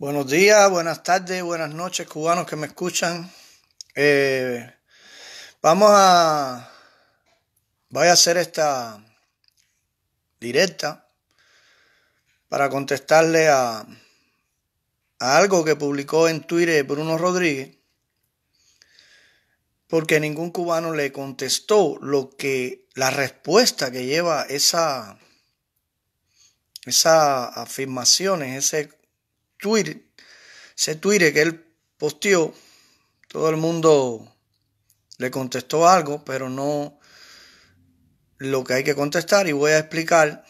Buenos días, buenas tardes, buenas noches, cubanos que me escuchan. Eh, vamos a. Voy a hacer esta directa para contestarle a, algo que publicó en Twitter Bruno Rodríguez, porque ningún cubano le contestó lo que la respuesta que lleva esa esa afirmación, ese Twitter, ese Twitter que él posteó, todo el mundo le contestó algo, pero no lo que hay que contestar y voy a explicar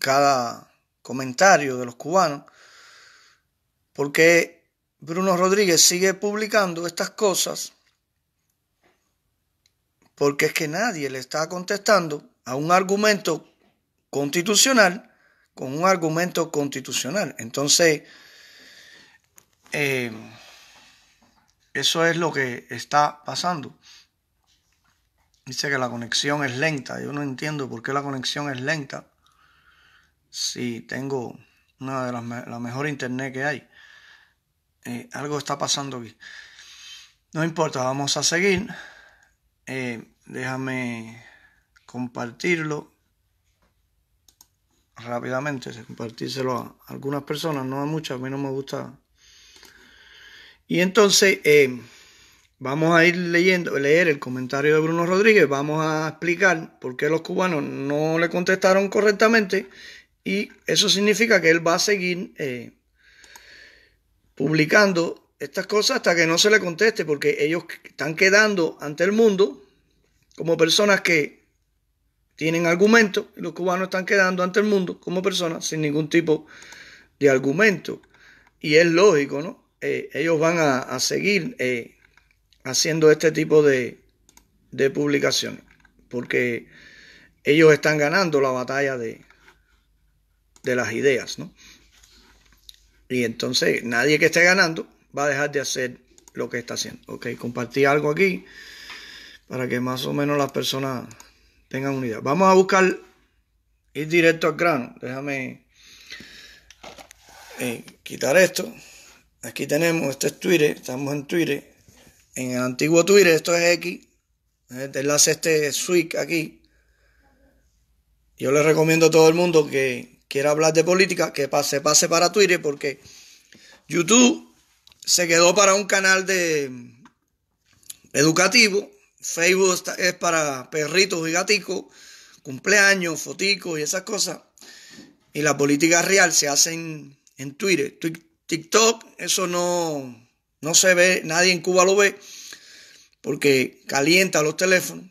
cada comentario de los cubanos, porque Bruno Rodríguez sigue publicando estas cosas porque es que nadie le está contestando a un argumento constitucional con un argumento constitucional. Entonces, eh, eso es lo que está pasando. Dice que la conexión es lenta. Yo no entiendo por qué la conexión es lenta si tengo una de las la mejor internet que hay. Eh, algo está pasando aquí. No importa, vamos a seguir. Eh, déjame compartirlo rápidamente, compartírselo a algunas personas, no a muchas, a mí no me gusta. Y entonces eh, vamos a ir leyendo, leer el comentario de Bruno Rodríguez, vamos a explicar por qué los cubanos no le contestaron correctamente y eso significa que él va a seguir eh, publicando estas cosas hasta que no se le conteste, porque ellos están quedando ante el mundo como personas que tienen argumentos, los cubanos están quedando ante el mundo como personas sin ningún tipo de argumento. Y es lógico, ¿no? Eh, ellos van a, seguir eh, haciendo este tipo de, publicaciones porque ellos están ganando la batalla de, de las ideas, ¿no? Y entonces nadie que esté ganando va a dejar de hacer lo que está haciendo. Ok, compartí algo aquí para que más o menos las personas tengan unidad. Vamos a buscar, ir directo al grano. Déjame eh, quitar esto. Aquí tenemos, este es Twitter, estamos en Twitter. En el antiguo Twitter, esto es X. Este enlace este switch aquí. Yo le recomiendo a todo el mundo que quiera hablar de política que pase, pase para Twitter porque YouTube se quedó para un canal de educativo Facebook es para perritos y gaticos, cumpleaños, foticos y esas cosas. Y la política real se hace en, Twitter. TikTok, eso no, no se ve, nadie en Cuba lo ve, porque calienta los teléfonos.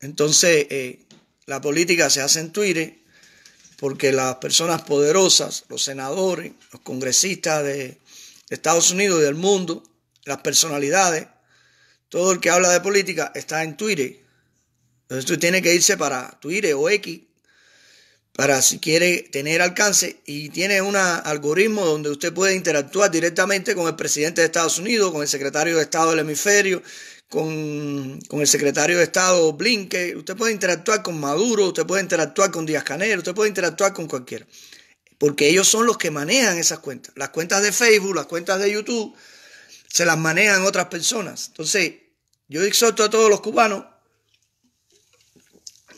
Entonces, eh, la política se hace en Twitter, porque las personas poderosas, los senadores, los congresistas de Estados Unidos y del mundo, las personalidades, todo el que habla de política está en Twitter. Entonces tiene que irse para Twitter o X para si quiere tener alcance y tiene un algoritmo donde usted puede interactuar directamente con el presidente de Estados Unidos, con el secretario de Estado del hemisferio, con, el secretario de Estado Blinke. usted puede interactuar con Maduro, usted puede interactuar con Díaz Canel, usted puede interactuar con cualquiera, porque ellos son los que manejan esas cuentas. Las cuentas de Facebook, las cuentas de YouTube, se las manejan otras personas. Entonces, yo exhorto a todos los cubanos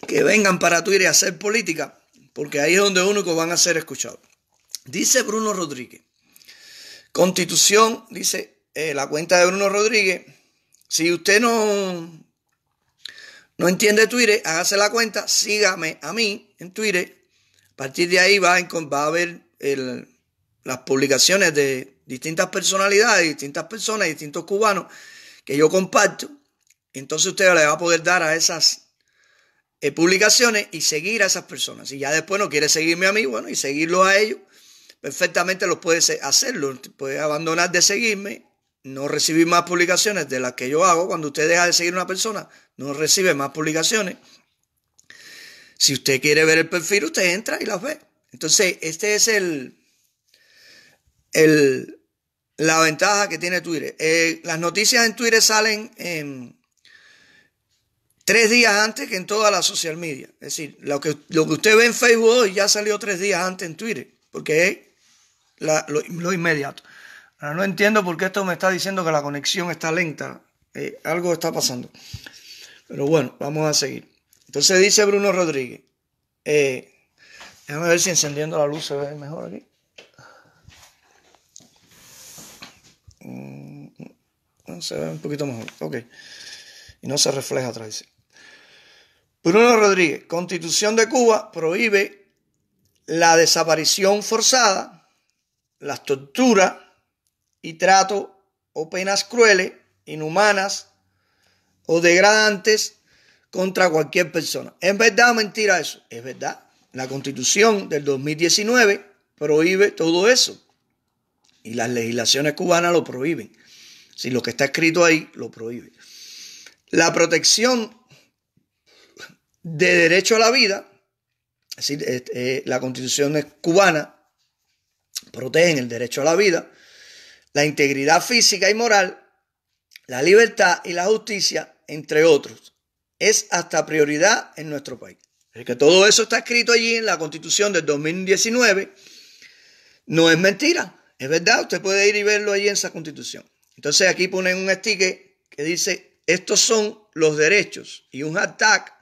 que vengan para Twitter a hacer política, porque ahí es donde único van a ser escuchados. Dice Bruno Rodríguez. Constitución, dice eh, la cuenta de Bruno Rodríguez. Si usted no, no entiende Twitter, hágase la cuenta, sígame a mí en Twitter. A partir de ahí va a, va a ver las publicaciones de distintas personalidades, distintas personas, distintos cubanos que yo comparto. Entonces usted le va a poder dar a esas eh, publicaciones y seguir a esas personas. Si ya después no quiere seguirme a mí, bueno, y seguirlo a ellos, perfectamente lo puede hacerlo. Puede abandonar de seguirme, no recibir más publicaciones de las que yo hago. Cuando usted deja de seguir a una persona, no recibe más publicaciones. Si usted quiere ver el perfil, usted entra y las ve. Entonces, este es el, el la ventaja que tiene Twitter. Eh, las noticias en Twitter salen en tres días antes que en todas las social media. Es decir, lo que, lo que usted ve en Facebook ya salió tres días antes en Twitter, porque es lo, inmediato. Ahora, no entiendo por qué esto me está diciendo que la conexión está lenta. Eh, algo está pasando. Pero bueno, vamos a seguir. Entonces dice Bruno Rodríguez. Eh, déjame ver si encendiendo la luz se ve mejor aquí. Mm, mm, mm, se ve un poquito mejor. Ok. Y no se refleja atrás. Bruno Rodríguez, Constitución de Cuba prohíbe la desaparición forzada, las torturas y trato o penas crueles, inhumanas o degradantes contra cualquier persona. ¿Es verdad o mentira eso? Es verdad. La Constitución del 2019 prohíbe todo eso. Y las legislaciones cubanas lo prohíben. Si lo que está escrito ahí lo prohíbe. La protección de derecho a la vida, es decir, eh, eh, la constitución cubana protege el derecho a la vida, la integridad física y moral, la libertad y la justicia, entre otros. Es hasta prioridad en nuestro país. Es que todo eso está escrito allí en la constitución del 2019. No es mentira, es verdad, usted puede ir y verlo allí en esa constitución. Entonces aquí ponen un sticker que dice, estos son los derechos y un hashtag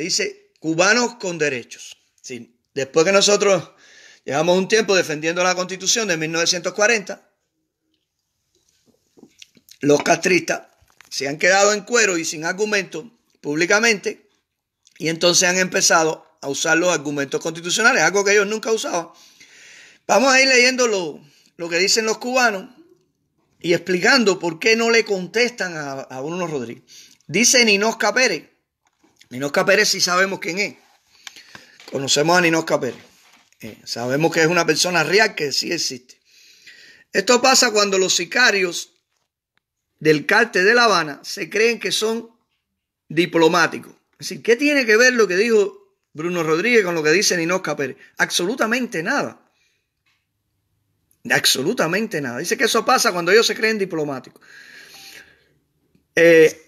dice cubanos con derechos. Sí, después que nosotros llevamos un tiempo defendiendo la constitución de 1940, los castristas se han quedado en cuero y sin argumento públicamente y entonces han empezado a usar los argumentos constitucionales, algo que ellos nunca usaban. Vamos a ir leyendo lo, que dicen los cubanos y explicando por qué no le contestan a, a Bruno Rodríguez. Dice Ninosca Pérez, Ninosca Pérez sí sabemos quién es. Conocemos a Ninosca Pérez. Eh, sabemos que es una persona real que sí existe. Esto pasa cuando los sicarios del cártel de La Habana se creen que son diplomáticos. Es decir, ¿qué tiene que ver lo que dijo Bruno Rodríguez con lo que dice Ninosca Pérez? Absolutamente nada. Absolutamente nada. Dice que eso pasa cuando ellos se creen diplomáticos. Eh,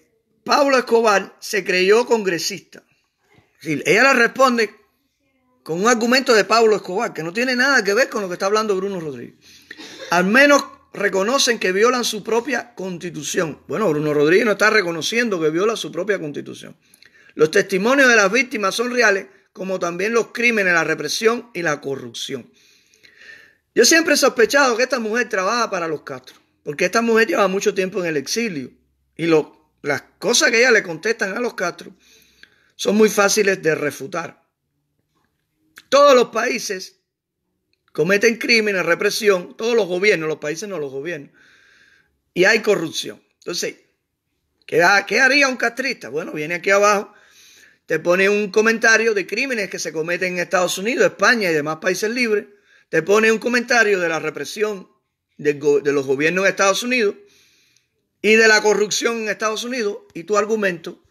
Pablo Escobar se creyó congresista. ella la responde con un argumento de Pablo Escobar, que no tiene nada que ver con lo que está hablando Bruno Rodríguez. Al menos reconocen que violan su propia constitución. Bueno, Bruno Rodríguez no está reconociendo que viola su propia constitución. Los testimonios de las víctimas son reales, como también los crímenes, la represión y la corrupción. Yo siempre he sospechado que esta mujer trabaja para los Castro, porque esta mujer lleva mucho tiempo en el exilio y lo las cosas que ella le contestan a los Castro son muy fáciles de refutar. Todos los países cometen crímenes, represión, todos los gobiernos, los países no los gobiernos, y hay corrupción. Entonces, ¿qué, haría un castrista? Bueno, viene aquí abajo, te pone un comentario de crímenes que se cometen en Estados Unidos, España y demás países libres, te pone un comentario de la represión de, de los gobiernos de Estados Unidos, y de la corrupción en Estados Unidos y tu argumento,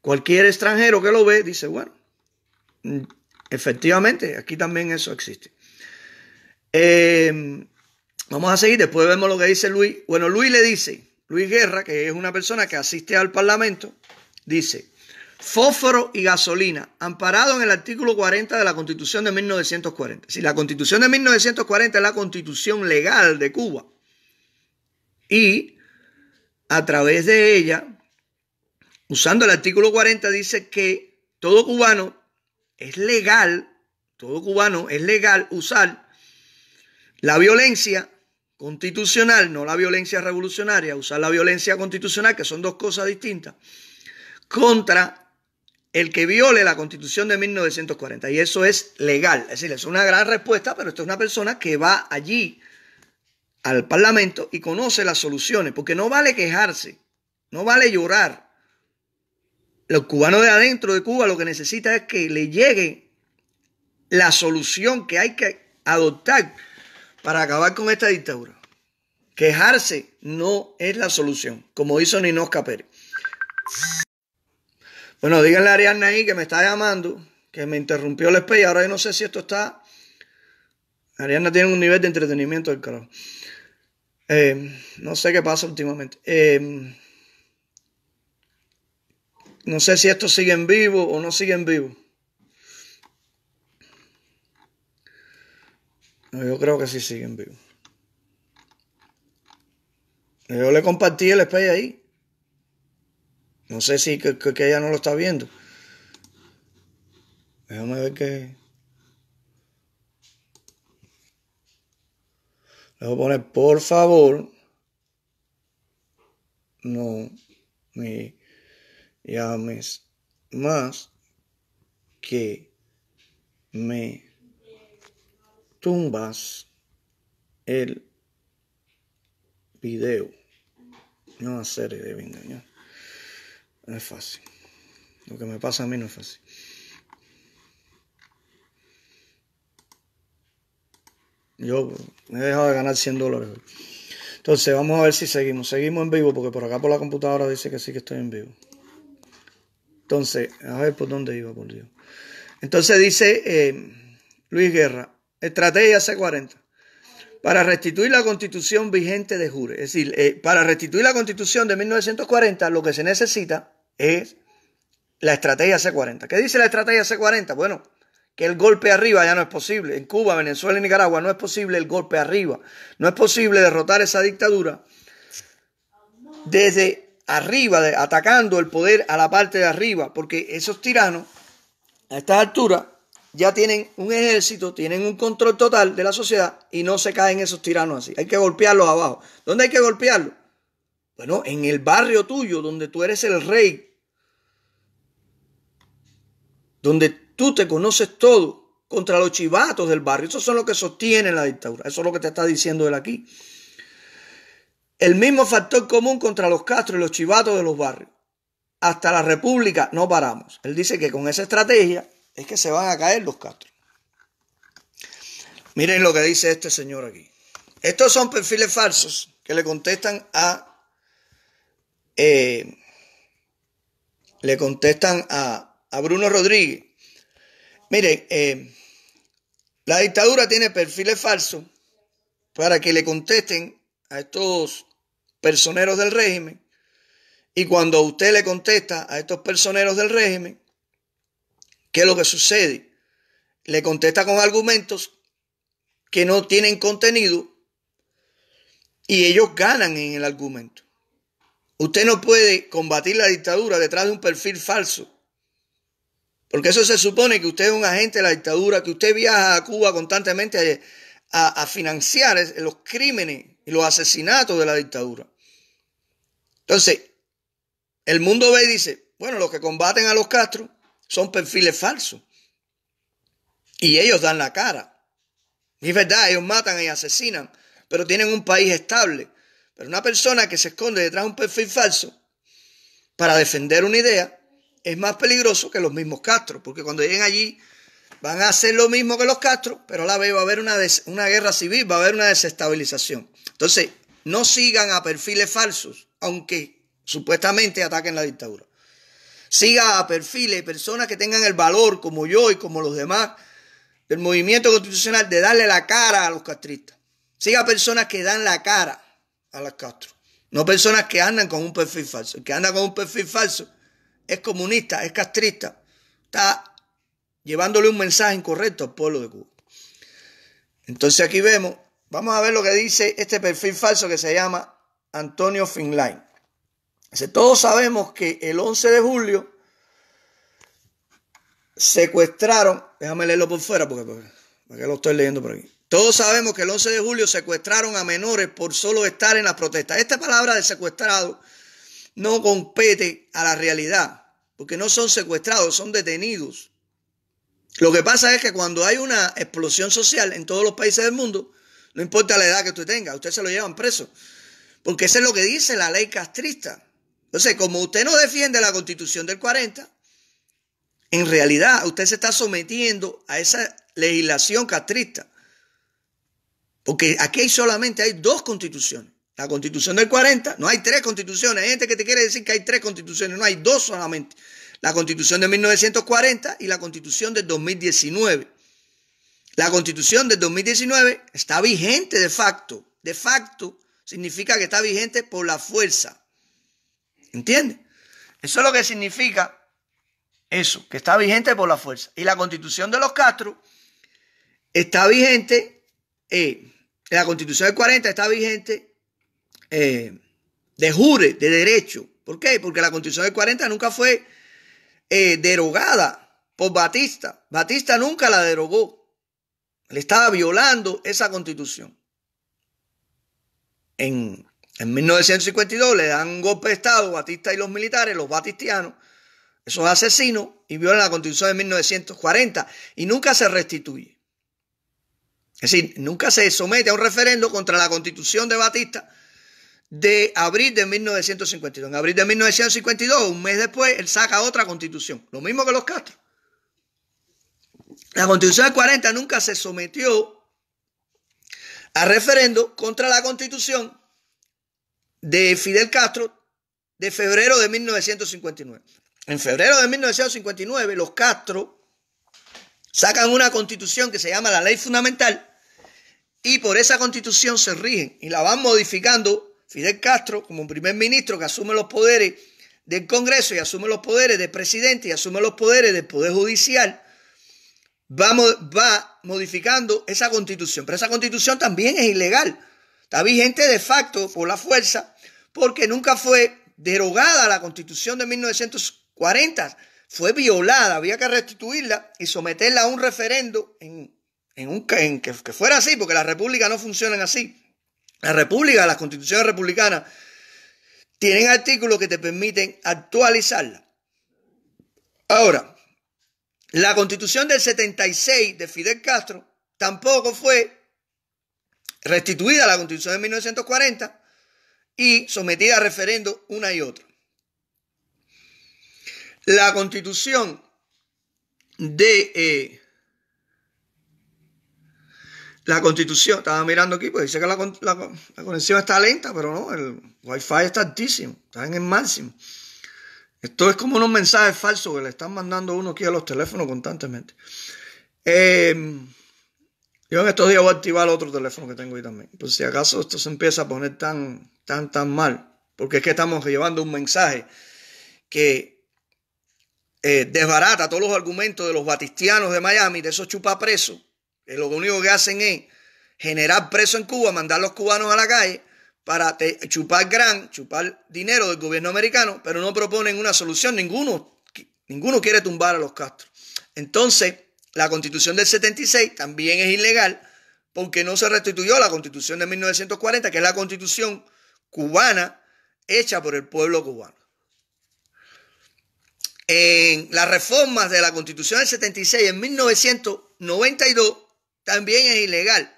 cualquier extranjero que lo ve dice, bueno, mm, efectivamente, aquí también eso existe. Em, vamos a seguir, después vemos lo que dice Luis. Bueno, Luis le dice, Luis Guerra, que es una persona que asiste al Parlamento, dice, fósforo y gasolina, amparado en el artículo 40 de la Constitución de 1940. Si la Constitución de 1940 es la constitución legal de Cuba y a través de ella, usando el artículo 40, dice que todo cubano es legal, todo cubano es legal usar la violencia constitucional, no la violencia revolucionaria, usar la violencia constitucional, que son dos cosas distintas, contra el que viole la constitución de 1940. Y eso es legal. Es decir, es una gran respuesta, pero esto es una persona que va allí al Parlamento y conoce las soluciones, porque no vale quejarse, no vale llorar. Los cubanos de adentro de Cuba lo que necesitan es que le llegue la solución que hay que adoptar para acabar con esta dictadura. Quejarse no es la solución, como hizo Ninosca Pérez. Bueno, díganle a Ariadna ahí que me está llamando, que me interrumpió el y Ahora yo no sé si esto está Ariana tiene un nivel de entretenimiento del carajo. Eh, no sé qué pasa últimamente. Eh, no sé si esto sigue en vivo o no sigue en vivo. yo creo que sí sigue en vivo. Yo le compartí el space ahí. No sé si que, ella no lo está viendo. Déjame ver qué... Le voy a poner, por favor, no me llames más que me tumbas el video. No hacer de venga, No es fácil. Lo que me pasa a mí no es fácil. Yo me he dejado de ganar 100 dólares. Entonces, vamos a ver si seguimos. Seguimos en vivo, porque por acá por la computadora dice que sí que estoy en vivo. Entonces, a ver por dónde iba, por Dios. Entonces dice eh, Luis Guerra, estrategia C40. Para restituir la constitución vigente de Jure. Es decir, eh, para restituir la constitución de 1940, lo que se necesita es la estrategia C40. ¿Qué dice la estrategia C40? Bueno, que el golpe arriba ya no es posible. En Cuba, Venezuela y Nicaragua no es posible el golpe arriba. No es posible derrotar esa dictadura desde arriba, atacando el poder a la parte de arriba, porque esos tiranos a estas alturas ya tienen un ejército, tienen un control total de la sociedad y no se caen esos tiranos así. Hay que golpearlos abajo. ¿Dónde hay que golpearlos? Bueno, en el barrio tuyo, donde tú eres el rey, donde tú te conoces todo contra los chivatos del barrio. Esos son los que sostienen la dictadura. Eso es lo que te está diciendo él aquí. El mismo factor común contra los castros y los chivatos de los barrios. Hasta la República no paramos. Él dice que con esa estrategia es que se van a caer los castros. Miren lo que dice este señor aquí. Estos son perfiles falsos que le contestan a. Eh, le contestan a Bruno Rodríguez Mire, eh, la dictadura tiene perfiles falsos para que le contesten a estos personeros del régimen. Y cuando usted le contesta a estos personeros del régimen, ¿qué es lo que sucede? Le contesta con argumentos que no tienen contenido y ellos ganan en el argumento. Usted no puede combatir la dictadura detrás de un perfil falso porque eso se supone que usted es un agente de la dictadura, que usted viaja a Cuba constantemente a, financiar los crímenes y los asesinatos de la dictadura. Entonces, el mundo ve y dice, bueno, los que combaten a los Castro son perfiles falsos. Y ellos dan la cara. Y es verdad, ellos matan y asesinan, pero tienen un país estable. Pero una persona que se esconde detrás de un perfil falso para defender una idea, es más peligroso que los mismos Castro, porque cuando lleguen allí van a hacer lo mismo que los Castro, pero a la vez va a haber una, una guerra civil, va a haber una desestabilización. Entonces, no sigan a perfiles falsos, aunque supuestamente ataquen la dictadura. Siga a perfiles, personas que tengan el valor, como yo y como los demás, del movimiento constitucional, de darle la cara a los castristas. Siga a personas que dan la cara a los Castro. No personas que andan con un perfil falso. que anda con un perfil falso es comunista, es castrista, está llevándole un mensaje incorrecto al pueblo de Cuba. Entonces aquí vemos, vamos a ver lo que dice este perfil falso que se llama Antonio Finlain. todos sabemos que el 11 de julio secuestraron, déjame leerlo por fuera porque, porque, lo estoy leyendo por aquí. Todos sabemos que el 11 de julio secuestraron a menores por solo estar en la protesta. Esta palabra de secuestrado no compete a la realidad, porque no son secuestrados, son detenidos. Lo que pasa es que cuando hay una explosión social en todos los países del mundo, no importa la edad que usted tenga, usted se lo llevan preso, porque eso es lo que dice la ley castrista. Entonces, como usted no defiende la constitución del 40, en realidad usted se está sometiendo a esa legislación castrista. Porque aquí solamente hay dos constituciones. La constitución del 40, no hay tres constituciones. Hay gente que te quiere decir que hay tres constituciones, no hay dos solamente. La constitución de 1940 y la constitución del 2019. La constitución del 2019 está vigente de facto. De facto significa que está vigente por la fuerza. ¿Entiendes? Eso es lo que significa eso, que está vigente por la fuerza. Y la constitución de los Castro está vigente, eh, la constitución del 40 está vigente eh, de jure, de derecho. ¿Por qué? Porque la constitución del 40 nunca fue eh, derogada por Batista. Batista nunca la derogó. Le estaba violando esa constitución. En, 1952 le dan un golpe de Estado, Batista y los militares, los batistianos, esos asesinos, y violan la constitución de 1940 y nunca se restituye. Es decir, nunca se somete a un referendo contra la constitución de Batista de abril de 1952. En abril de 1952, un mes después, él saca otra constitución, lo mismo que los Castro. La constitución del 40 nunca se sometió a referendo contra la constitución de Fidel Castro de febrero de 1959. En febrero de 1959, los Castro sacan una constitución que se llama la Ley Fundamental y por esa constitución se rigen y la van modificando Fidel Castro, como un primer ministro que asume los poderes del Congreso y asume los poderes del presidente y asume los poderes del Poder Judicial, va, va modificando esa constitución. Pero esa constitución también es ilegal. Está vigente de facto por la fuerza porque nunca fue derogada la constitución de 1940. Fue violada, había que restituirla y someterla a un referendo en, un, que, que fuera así, porque las repúblicas no funcionan así. La república, las constituciones republicanas, tienen artículos que te permiten actualizarla. Ahora, la constitución del 76 de Fidel Castro tampoco fue restituida a la constitución de 1940 y sometida a referendo una y otra. La constitución de eh, la constitución, estaba mirando aquí, pues dice que la, conexión está lenta, pero no, el wifi está altísimo, está en el máximo. Esto es como unos mensajes falsos que le están mandando uno aquí a los teléfonos constantemente. Em, yo en estos días voy a activar otro teléfono que tengo ahí también. Pues si acaso esto se empieza a poner tan, tan, tan mal. Porque es que estamos llevando un mensaje que eh, desbarata todos los argumentos de los batistianos de Miami, de esos chupapresos, lo único que hacen es generar presos en Cuba, mandar a los cubanos a la calle para chupar gran, chupar dinero del gobierno americano, pero no proponen una solución. Ninguno, ninguno quiere tumbar a los Castro. Entonces, la constitución del 76 también es ilegal porque no se restituyó la constitución de 1940, que es la constitución cubana hecha por el pueblo cubano. En las reformas de la constitución del 76 en 1992, también es ilegal,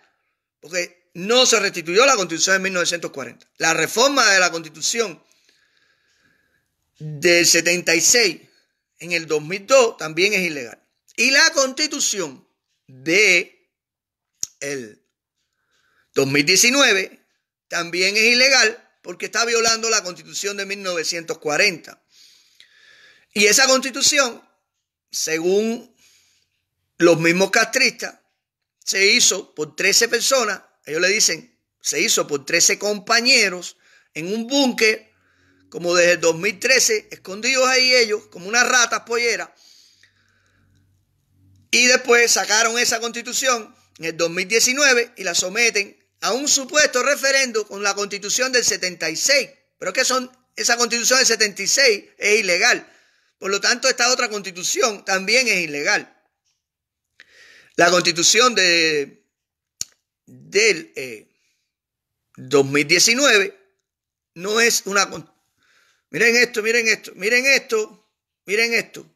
porque no se restituyó la constitución de 1940. La reforma de la constitución del 76 en el 2002 también es ilegal. Y la constitución de el 2019 también es ilegal porque está violando la constitución de 1940. Y esa constitución, según los mismos castristas, se hizo por 13 personas, ellos le dicen, se hizo por 13 compañeros en un búnker, como desde el 2013, escondidos ahí ellos, como unas ratas pollera Y después sacaron esa constitución en el 2019 y la someten a un supuesto referendo con la constitución del 76. Pero que son, esa constitución del 76 es ilegal. Por lo tanto, esta otra constitución también es ilegal. La constitución de, del 2019 eh, no es una... Miren esto, miren esto, miren esto, miren esto.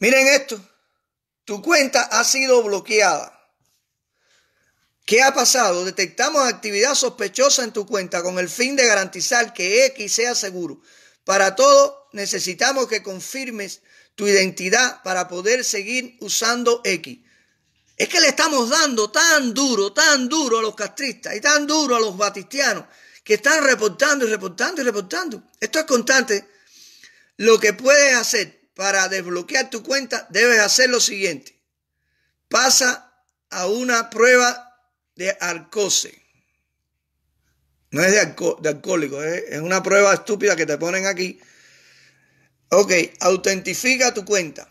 Miren esto. Tu cuenta ha sido bloqueada. ¿Qué ha pasado? Detectamos actividad sospechosa en tu cuenta con el fin de garantizar que X sea seguro. Para todo necesitamos que confirmes tu identidad para poder seguir usando X. Es que le estamos dando tan duro, tan duro a los castristas y tan duro a los batistianos que están reportando y reportando y reportando. Esto es constante. Lo que puedes hacer para desbloquear tu cuenta, debes hacer lo siguiente. Pasa a una prueba de arcoce. No es de, alcohólico, es una prueba estúpida que te ponen aquí Ok, autentifica tu cuenta.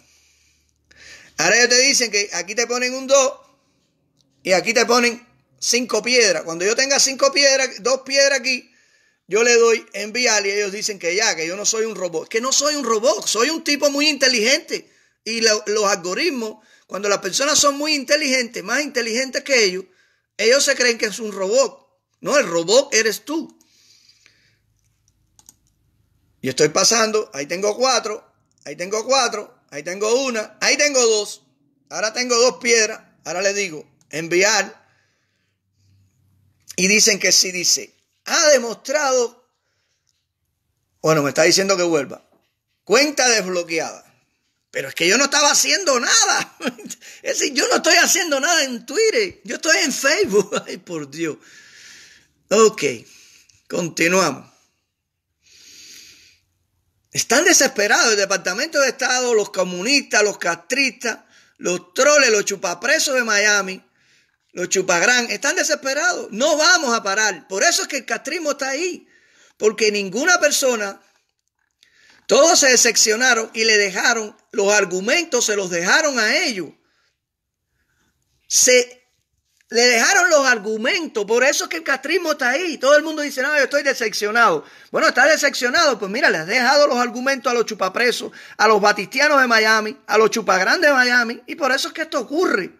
Ahora ellos te dicen que aquí te ponen un 2 y aquí te ponen 5 piedras. Cuando yo tenga 5 piedras, 2 piedras aquí, yo le doy enviar y ellos dicen que ya, que yo no soy un robot. Que no soy un robot, soy un tipo muy inteligente. Y los algoritmos, cuando las personas son muy inteligentes, más inteligentes que ellos, ellos se creen que es un robot. No, el robot eres tú. Yo estoy pasando, ahí tengo cuatro, ahí tengo cuatro, ahí tengo una, ahí tengo dos. Ahora tengo dos piedras, ahora le digo, enviar. Y dicen que sí, dice, ha demostrado, bueno, me está diciendo que vuelva, cuenta desbloqueada. Pero es que yo no estaba haciendo nada. Es decir, yo no estoy haciendo nada en Twitter. Yo estoy en Facebook. Ay, por Dios. Ok, continuamos. Están desesperados el Departamento de Estado, los comunistas, los castristas, los troles, los chupapresos de Miami, los chupagrán. Están desesperados. No vamos a parar. Por eso es que el castrismo está ahí. Porque ninguna persona, todos se decepcionaron y le dejaron, los argumentos se los dejaron a ellos. Se le dejaron los argumentos, por eso es que el castrismo está ahí. Todo el mundo dice, no, yo estoy decepcionado. Bueno, está decepcionado, pues mira, le has dejado los argumentos a los chupapresos, a los batistianos de Miami, a los chupagrandes de Miami, y por eso es que esto ocurre.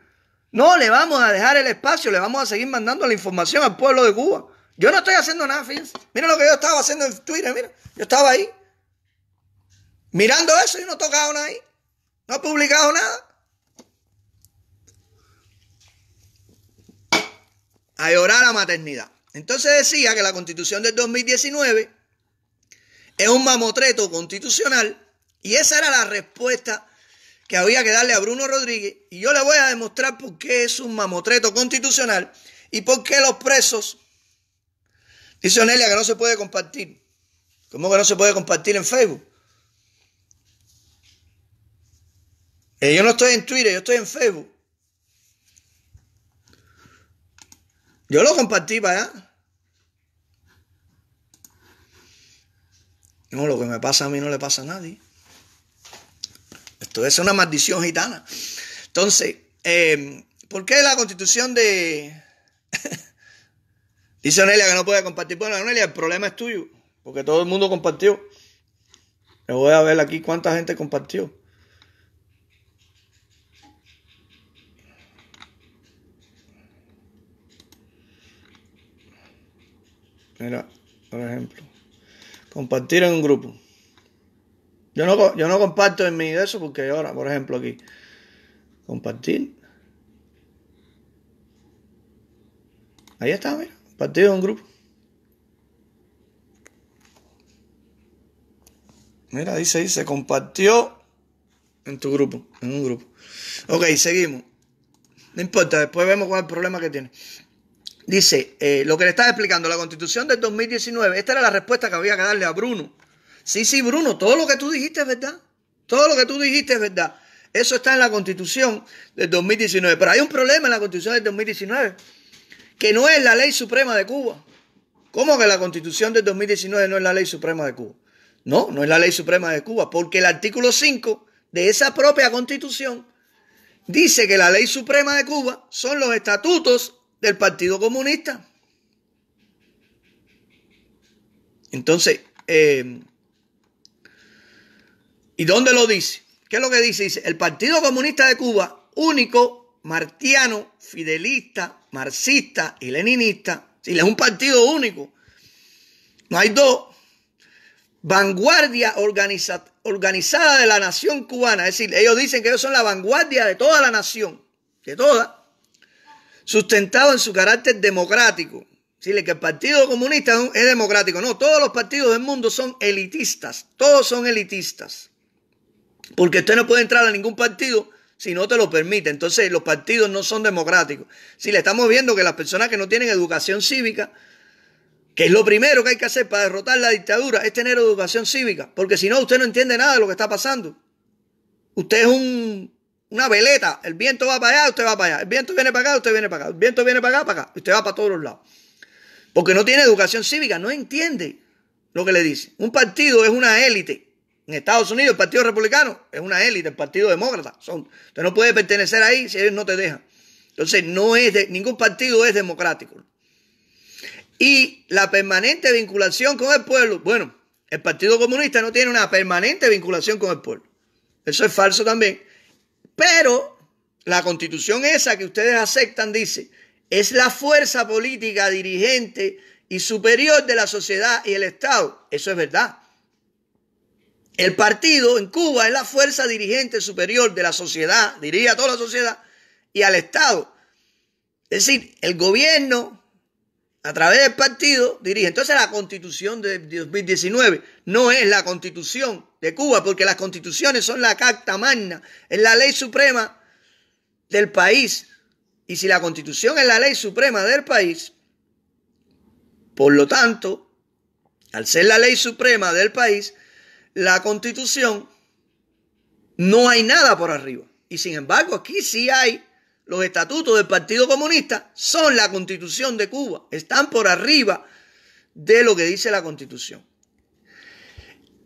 No le vamos a dejar el espacio, le vamos a seguir mandando la información al pueblo de Cuba. Yo no estoy haciendo nada, fíjense. Mira lo que yo estaba haciendo en Twitter, mira. Yo estaba ahí, mirando eso, y no he tocado nada ahí, no he publicado nada. a llorar a maternidad. Entonces decía que la constitución del 2019 es un mamotreto constitucional y esa era la respuesta que había que darle a Bruno Rodríguez y yo le voy a demostrar por qué es un mamotreto constitucional y por qué los presos, dice Onelia que no se puede compartir. ¿Cómo que no se puede compartir en Facebook? Eh, yo no estoy en Twitter, yo estoy en Facebook. Yo lo compartí para allá. No, lo que me pasa a mí no le pasa a nadie. Esto es una maldición gitana. Entonces, em, ¿por qué la constitución de... Dice Anelia que no puede compartir. Bueno, Onelia, el problema es tuyo, porque todo el mundo compartió. le voy a ver aquí cuánta gente compartió. Mira, por ejemplo. Compartir en un grupo. Yo no, yo no comparto en mi eso porque ahora, por ejemplo, aquí. Compartir. Ahí está, mira. Compartido en un grupo. Mira, dice dice, se compartió en tu grupo, en un grupo. Ok, seguimos. No importa, después vemos cuál es el problema que tiene. Dice, eh, lo que le estaba explicando, la constitución del 2019, esta era la respuesta que había que darle a Bruno. Sí, sí, Bruno, todo lo que tú dijiste es verdad. Todo lo que tú dijiste es verdad. Eso está en la constitución del 2019. Pero hay un problema en la constitución del 2019, que no es la ley suprema de Cuba. ¿Cómo que la constitución del 2019 no es la ley suprema de Cuba? No, no es la ley suprema de Cuba, porque el artículo 5 de esa propia constitución dice que la ley suprema de Cuba son los estatutos del Partido Comunista. Entonces, eh, ¿y dónde lo dice? ¿Qué es lo que dice? Dice, el Partido Comunista de Cuba, único, martiano, fidelista, marxista y leninista, si es un partido único, no hay dos, vanguardia organizada de la nación cubana, es decir, ellos dicen que ellos son la vanguardia de toda la nación, de toda, sustentado en su carácter democrático. le que el Partido Comunista es democrático. No, todos los partidos del mundo son elitistas. Todos son elitistas. Porque usted no puede entrar a ningún partido si no te lo permite. Entonces, los partidos no son democráticos. Si le estamos viendo que las personas que no tienen educación cívica, que es lo primero que hay que hacer para derrotar la dictadura, es tener educación cívica. Porque si no, usted no entiende nada de lo que está pasando. Usted es un una veleta. El viento va para allá, usted va para allá. El viento viene para acá, usted viene para acá. El viento viene para acá, para acá. Usted va para todos los lados. Porque no tiene educación cívica, no entiende lo que le dice. Un partido es una élite. En Estados Unidos el Partido Republicano es una élite, el Partido Demócrata. Son, usted no puede pertenecer ahí si ellos no te dejan. Entonces, no es de, ningún partido es democrático. Y la permanente vinculación con el pueblo. Bueno, el Partido Comunista no tiene una permanente vinculación con el pueblo. Eso es falso también. Pero la constitución esa que ustedes aceptan dice, es la fuerza política dirigente y superior de la sociedad y el Estado. Eso es verdad. El partido en Cuba es la fuerza dirigente superior de la sociedad, diría toda la sociedad, y al Estado. Es decir, el gobierno, a través del partido, dirige. Entonces la constitución de 2019 no es la constitución de Cuba, porque las constituciones son la carta magna, es la ley suprema del país. Y si la constitución es la ley suprema del país, por lo tanto, al ser la ley suprema del país, la constitución no hay nada por arriba. Y sin embargo, aquí sí hay los estatutos del Partido Comunista, son la constitución de Cuba, están por arriba de lo que dice la constitución.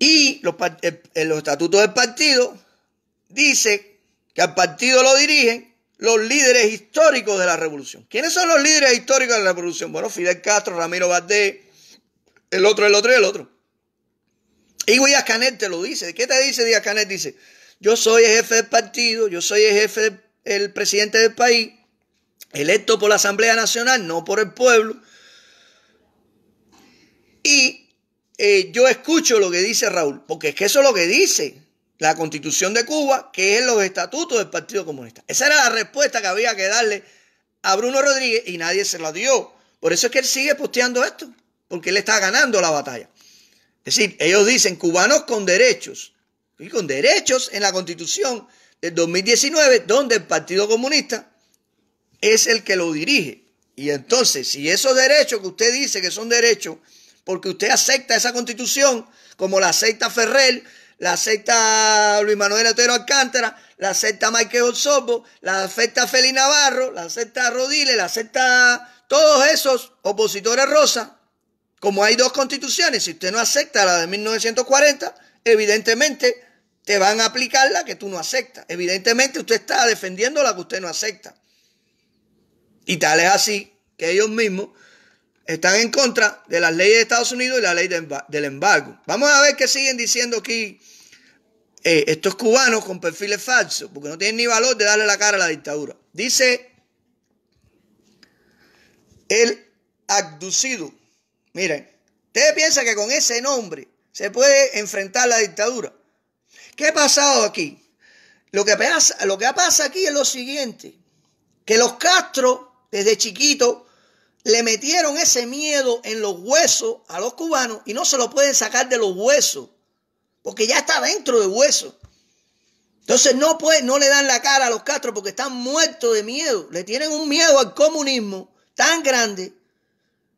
Y los, eh, eh, los estatutos del partido dice que al partido lo dirigen los líderes históricos de la revolución. ¿Quiénes son los líderes históricos de la revolución? Bueno, Fidel Castro, Ramiro Valdés, el otro, el otro y el otro. Y Díaz te lo dice. ¿Qué te dice Díaz Canet? Dice, yo soy el jefe del partido, yo soy el jefe, del, el presidente del país, electo por la Asamblea Nacional, no por el pueblo. Y eh, yo escucho lo que dice Raúl, porque es que eso es lo que dice la constitución de Cuba, que es los estatutos del Partido Comunista. Esa era la respuesta que había que darle a Bruno Rodríguez y nadie se la dio. Por eso es que él sigue posteando esto, porque él está ganando la batalla. Es decir, ellos dicen cubanos con derechos, y con derechos en la constitución del 2019, donde el Partido Comunista es el que lo dirige. Y entonces, si esos derechos que usted dice que son derechos, porque usted acepta esa constitución, como la acepta Ferrer, la acepta Luis Manuel Otero Alcántara, la acepta Michael Osorbo, la acepta Feli Navarro, la acepta rodile la acepta todos esos opositores rosas. Como hay dos constituciones, si usted no acepta la de 1940, evidentemente te van a aplicar la que tú no aceptas. Evidentemente usted está defendiendo la que usted no acepta. Y tal es así que ellos mismos están en contra de las leyes de Estados Unidos y la ley del embargo. Vamos a ver qué siguen diciendo aquí eh, estos cubanos con perfiles falsos, porque no tienen ni valor de darle la cara a la dictadura. Dice el abducido. Miren, ustedes piensan que con ese nombre se puede enfrentar la dictadura. ¿Qué ha pasado aquí? Lo que pasa, lo que pasa aquí es lo siguiente, que los Castro desde chiquitos le metieron ese miedo en los huesos a los cubanos y no se lo pueden sacar de los huesos, porque ya está dentro de huesos. Entonces no, puede, no le dan la cara a los Castro porque están muertos de miedo. Le tienen un miedo al comunismo tan grande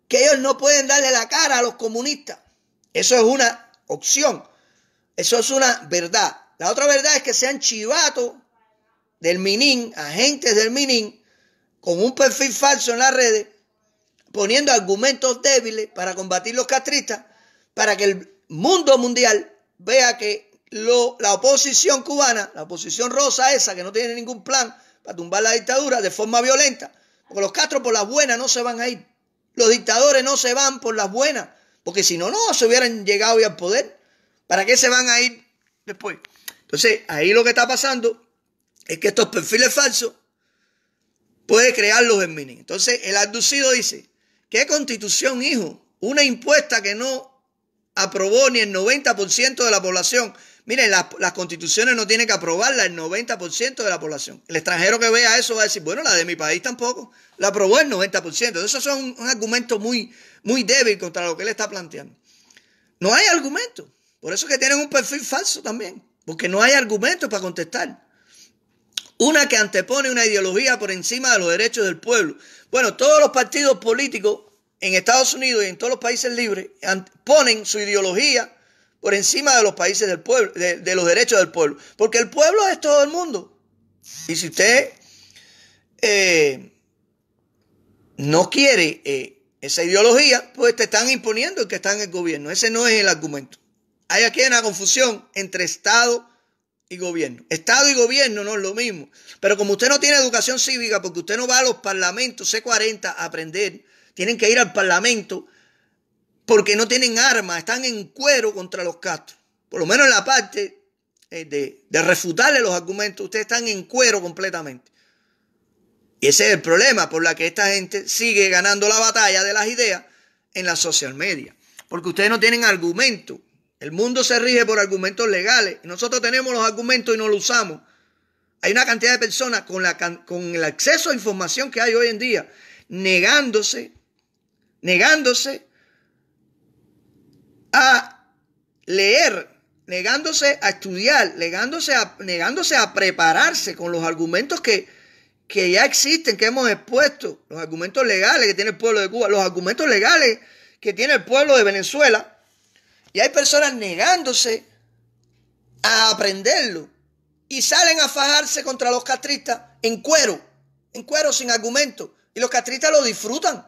que ellos no pueden darle la cara a los comunistas. Eso es una opción. Eso es una verdad. La otra verdad es que sean chivatos del Minin, agentes del Minin, con un perfil falso en las redes, poniendo argumentos débiles para combatir los castristas, para que el mundo mundial vea que lo, la oposición cubana, la oposición rosa esa, que no tiene ningún plan para tumbar la dictadura de forma violenta, porque los castros por las buenas no se van a ir, los dictadores no se van por las buenas, porque si no, no se hubieran llegado ya al poder, ¿para qué se van a ir después? Entonces, ahí lo que está pasando es que estos perfiles falsos puede crearlos en mini. Entonces, el abducido dice, ¿Qué constitución, hijo? Una impuesta que no aprobó ni el 90% de la población. Miren, las, constituciones no tienen que aprobarla el 90% de la población. El extranjero que vea eso va a decir, bueno, la de mi país tampoco. La aprobó el 90%. Eso es un, argumento muy, muy débil contra lo que él está planteando. No hay argumento. Por eso es que tienen un perfil falso también. Porque no hay argumento para contestar. Una que antepone una ideología por encima de los derechos del pueblo. Bueno, todos los partidos políticos en Estados Unidos y en todos los países libres ponen su ideología por encima de los países del pueblo, de, los derechos del pueblo. Porque el pueblo es todo el mundo. Y si usted eh, no quiere eh, esa ideología, pues te están imponiendo el que está en el gobierno. Ese no es el argumento. Hay aquí una confusión entre Estado gobierno. Estado y gobierno no es lo mismo. Pero como usted no tiene educación cívica, porque usted no va a los parlamentos C40 a aprender, tienen que ir al parlamento porque no tienen armas, están en cuero contra los castros. Por lo menos en la parte eh, de, refutarle los argumentos, ustedes están en cuero completamente. Y ese es el problema por la que esta gente sigue ganando la batalla de las ideas en la social media. Porque ustedes no tienen argumento el mundo se rige por argumentos legales. Nosotros tenemos los argumentos y no los usamos. Hay una cantidad de personas con, la, con el acceso a información que hay hoy en día, negándose, negándose a leer, negándose a estudiar, negándose a, negándose a prepararse con los argumentos que ya existen, que hemos expuesto, los argumentos legales que tiene el pueblo de Cuba, los argumentos legales que tiene el pueblo de Venezuela, y hay personas negándose a aprenderlo y salen a fajarse contra los castristas en cuero, en cuero sin argumento. Y los castristas lo disfrutan.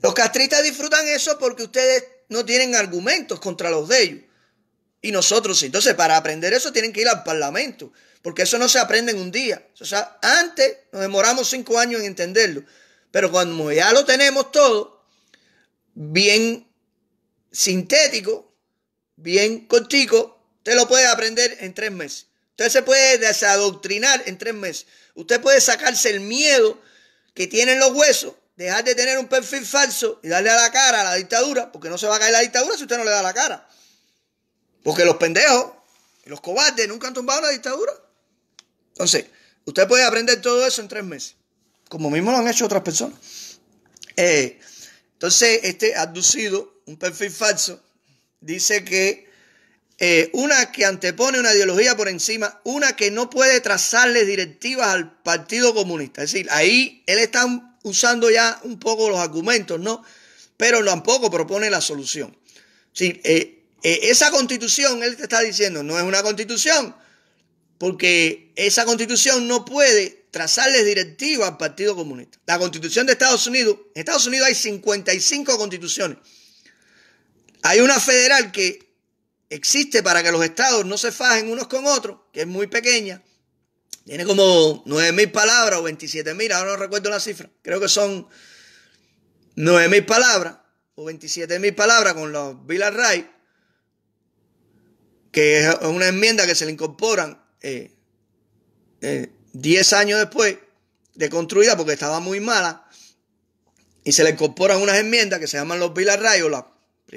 Los castristas disfrutan eso porque ustedes no tienen argumentos contra los de ellos. Y nosotros sí. Entonces, para aprender eso tienen que ir al Parlamento, porque eso no se aprende en un día. O sea, antes nos demoramos cinco años en entenderlo, pero cuando ya lo tenemos todo bien sintético, bien cortico, usted lo puede aprender en tres meses. Usted se puede desadoctrinar en tres meses. Usted puede sacarse el miedo que tienen los huesos, dejar de tener un perfil falso y darle a la cara a la dictadura, porque no se va a caer la dictadura si usted no le da la cara. Porque los pendejos, los cobardes nunca han tumbado la dictadura. Entonces, usted puede aprender todo eso en tres meses, como mismo lo han hecho otras personas. Eh, entonces, este aducido un perfil falso, dice que eh, una que antepone una ideología por encima, una que no puede trazarle directivas al Partido Comunista. Es decir, ahí él está usando ya un poco los argumentos, ¿no? Pero tampoco propone la solución. si eh, eh, esa constitución, él te está diciendo, no es una constitución, porque esa constitución no puede trazarles directiva al Partido Comunista. La constitución de Estados Unidos, en Estados Unidos hay 55 constituciones. Hay una federal que existe para que los estados no se fajen unos con otros, que es muy pequeña. Tiene como 9.000 palabras o 27.000, ahora no recuerdo la cifra. Creo que son 9.000 palabras o 27.000 palabras con los Bill of que es una enmienda que se le incorporan eh, eh, diez 10 años después de construida porque estaba muy mala y se le incorporan unas enmiendas que se llaman los Vila y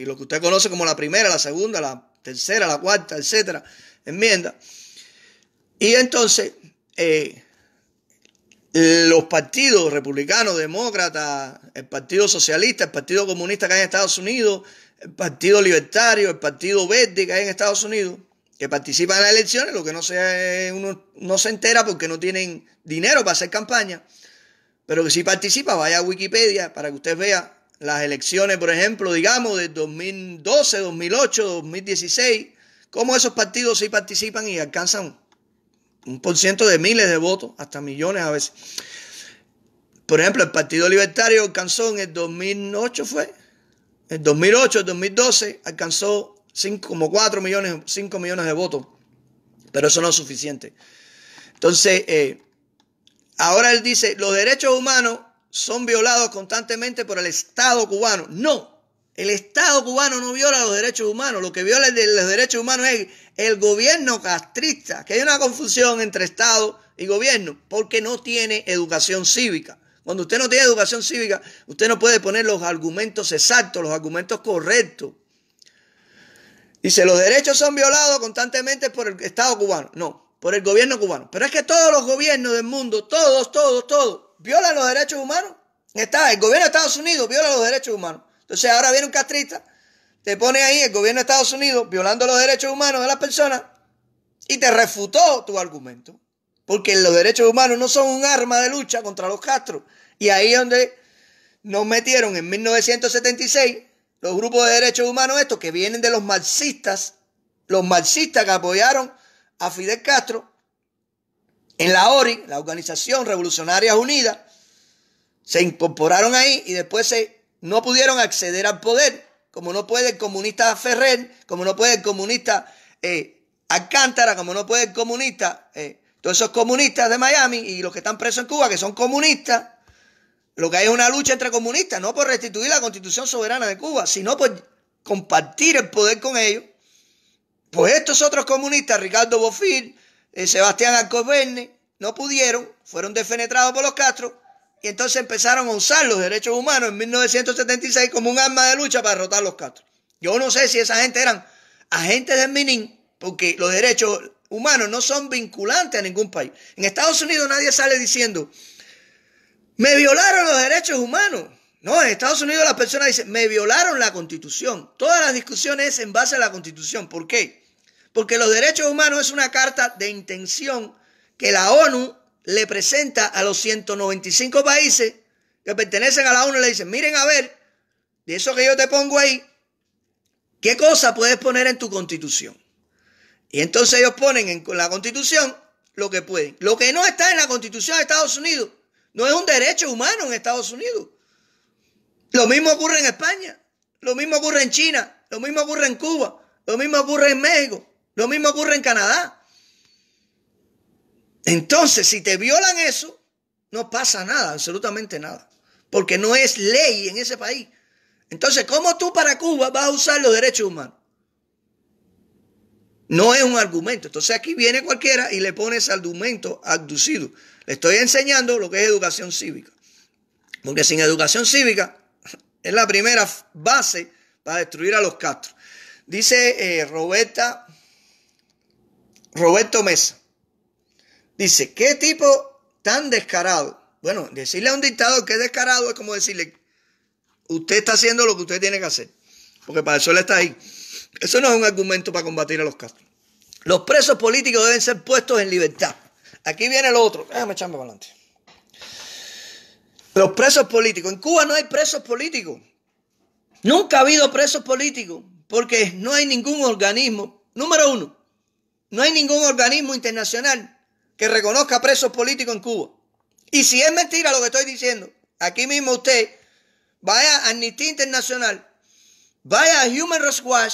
lo que usted conoce como la primera, la segunda, la tercera, la cuarta, etcétera, enmienda. Y entonces eh, los partidos republicanos, demócratas, el Partido Socialista, el Partido Comunista que hay en Estados Unidos, el Partido Libertario, el Partido Verde que hay en Estados Unidos, que participan en las elecciones, lo que no se, uno no se entera porque no tienen dinero para hacer campaña, pero que si participa, vaya a Wikipedia para que usted vea las elecciones, por ejemplo, digamos, de 2012, 2008, 2016, cómo esos partidos sí participan y alcanzan un por ciento de miles de votos, hasta millones a veces. Por ejemplo, el Partido Libertario alcanzó en el 2008, fue, el 2008, 2012, alcanzó como 4 millones, 5 millones de votos, pero eso no es suficiente. Entonces, eh, ahora él dice, los derechos humanos son violados constantemente por el Estado cubano. No, el Estado cubano no viola los derechos humanos, lo que viola los derechos humanos es el gobierno castrista, que hay una confusión entre Estado y gobierno, porque no tiene educación cívica. Cuando usted no tiene educación cívica, usted no puede poner los argumentos exactos, los argumentos correctos Dice, los derechos son violados constantemente por el Estado cubano. No, por el gobierno cubano. Pero es que todos los gobiernos del mundo, todos, todos, todos, violan los derechos humanos. Está, el gobierno de Estados Unidos viola los derechos humanos. Entonces ahora viene un castrista, te pone ahí el gobierno de Estados Unidos violando los derechos humanos de las personas y te refutó tu argumento. Porque los derechos humanos no son un arma de lucha contra los castros. Y ahí es donde nos metieron en 1976 los grupos de derechos humanos estos que vienen de los marxistas, los marxistas que apoyaron a Fidel Castro en la ORI, la Organización Revolucionaria Unida, se incorporaron ahí y después se, no pudieron acceder al poder, como no puede el comunista Ferrer, como no puede el comunista eh, Alcántara, como no puede el comunista, eh, todos esos comunistas de Miami y los que están presos en Cuba, que son comunistas, lo que hay es una lucha entre comunistas, no por restituir la constitución soberana de Cuba, sino por compartir el poder con ellos. Pues estos otros comunistas, Ricardo Bofil, eh, Sebastián Alcoberne, no pudieron, fueron defenetrados por los Castro y entonces empezaron a usar los derechos humanos en 1976 como un arma de lucha para derrotar a los Castro. Yo no sé si esa gente eran agentes del MININ, porque los derechos humanos no son vinculantes a ningún país. En Estados Unidos nadie sale diciendo me violaron los derechos humanos. No, en Estados Unidos las personas dicen, me violaron la constitución. Todas las discusiones en base a la constitución. ¿Por qué? Porque los derechos humanos es una carta de intención que la ONU le presenta a los 195 países que pertenecen a la ONU y le dicen, miren a ver, de eso que yo te pongo ahí, ¿qué cosa puedes poner en tu constitución? Y entonces ellos ponen en la constitución lo que pueden. Lo que no está en la constitución de Estados Unidos no es un derecho humano en Estados Unidos. Lo mismo ocurre en España, lo mismo ocurre en China, lo mismo ocurre en Cuba, lo mismo ocurre en México, lo mismo ocurre en Canadá. Entonces, si te violan eso, no pasa nada, absolutamente nada, porque no es ley en ese país. Entonces, ¿cómo tú para Cuba vas a usar los derechos humanos? No es un argumento. Entonces aquí viene cualquiera y le pone ese argumento abducido. Le estoy enseñando lo que es educación cívica. Porque sin educación cívica es la primera base para destruir a los castros. Dice eh, Roberta, Roberto Mesa. Dice, ¿qué tipo tan descarado? Bueno, decirle a un dictador que es descarado es como decirle, usted está haciendo lo que usted tiene que hacer. Porque para eso él está ahí. Eso no es un argumento para combatir a los castros. Los presos políticos deben ser puestos en libertad. Aquí viene el otro. Déjame echarme para adelante. Los presos políticos. En Cuba no hay presos políticos. Nunca ha habido presos políticos porque no hay ningún organismo. Número uno, no hay ningún organismo internacional que reconozca presos políticos en Cuba. Y si es mentira lo que estoy diciendo, aquí mismo usted vaya a Amnistía Internacional, vaya a Human Rights Watch,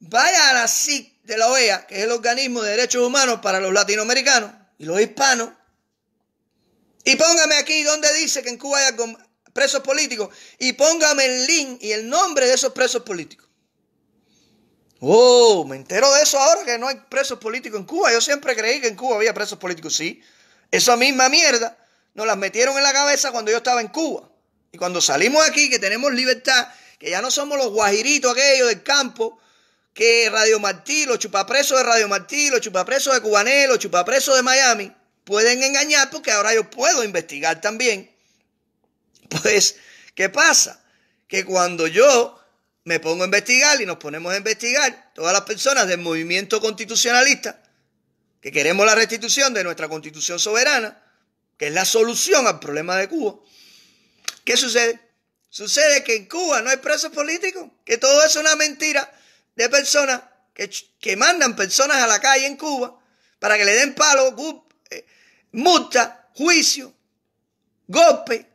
vaya a la CIC de la OEA, que es el organismo de derechos humanos para los latinoamericanos, y los hispanos. Y póngame aquí donde dice que en Cuba hay presos políticos. Y póngame el link y el nombre de esos presos políticos. Oh, me entero de eso ahora que no hay presos políticos en Cuba. Yo siempre creí que en Cuba había presos políticos. Sí, esa misma mierda nos las metieron en la cabeza cuando yo estaba en Cuba. Y cuando salimos aquí, que tenemos libertad, que ya no somos los guajiritos aquellos del campo, que Radio Martí, los chupapresos de Radio Martí, los chupapresos de Cubané, los chupapresos de Miami, pueden engañar porque ahora yo puedo investigar también. Pues, ¿qué pasa? Que cuando yo me pongo a investigar y nos ponemos a investigar, todas las personas del movimiento constitucionalista, que queremos la restitución de nuestra constitución soberana, que es la solución al problema de Cuba, ¿qué sucede? Sucede que en Cuba no hay presos políticos, que todo es una mentira de personas que, mandan personas a la calle en Cuba para que le den palo, eh, multa, juicio, golpe,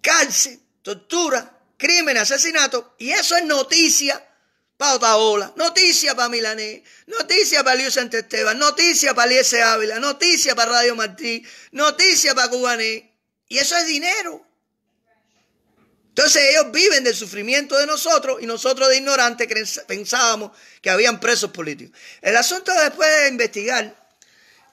cárcel, tortura, crimen, asesinato. Y eso es noticia para Otaola, noticia para Milanés, noticia para Liu Esteban, noticia para Liese Ávila, noticia para Radio Martí, noticia para Cubané. Y eso es dinero. Entonces ellos viven del sufrimiento de nosotros y nosotros de ignorantes pensábamos que habían presos políticos. El asunto después de investigar,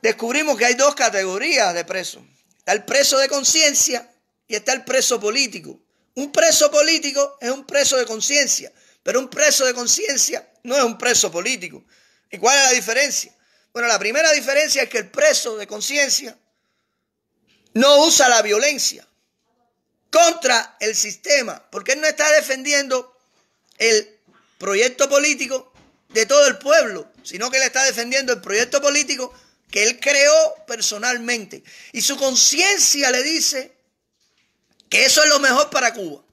descubrimos que hay dos categorías de presos. Está el preso de conciencia y está el preso político. Un preso político es un preso de conciencia, pero un preso de conciencia no es un preso político. ¿Y cuál es la diferencia? Bueno, la primera diferencia es que el preso de conciencia no usa la violencia contra el sistema, porque él no está defendiendo el proyecto político de todo el pueblo, sino que él está defendiendo el proyecto político que él creó personalmente. Y su conciencia le dice que eso es lo mejor para Cuba.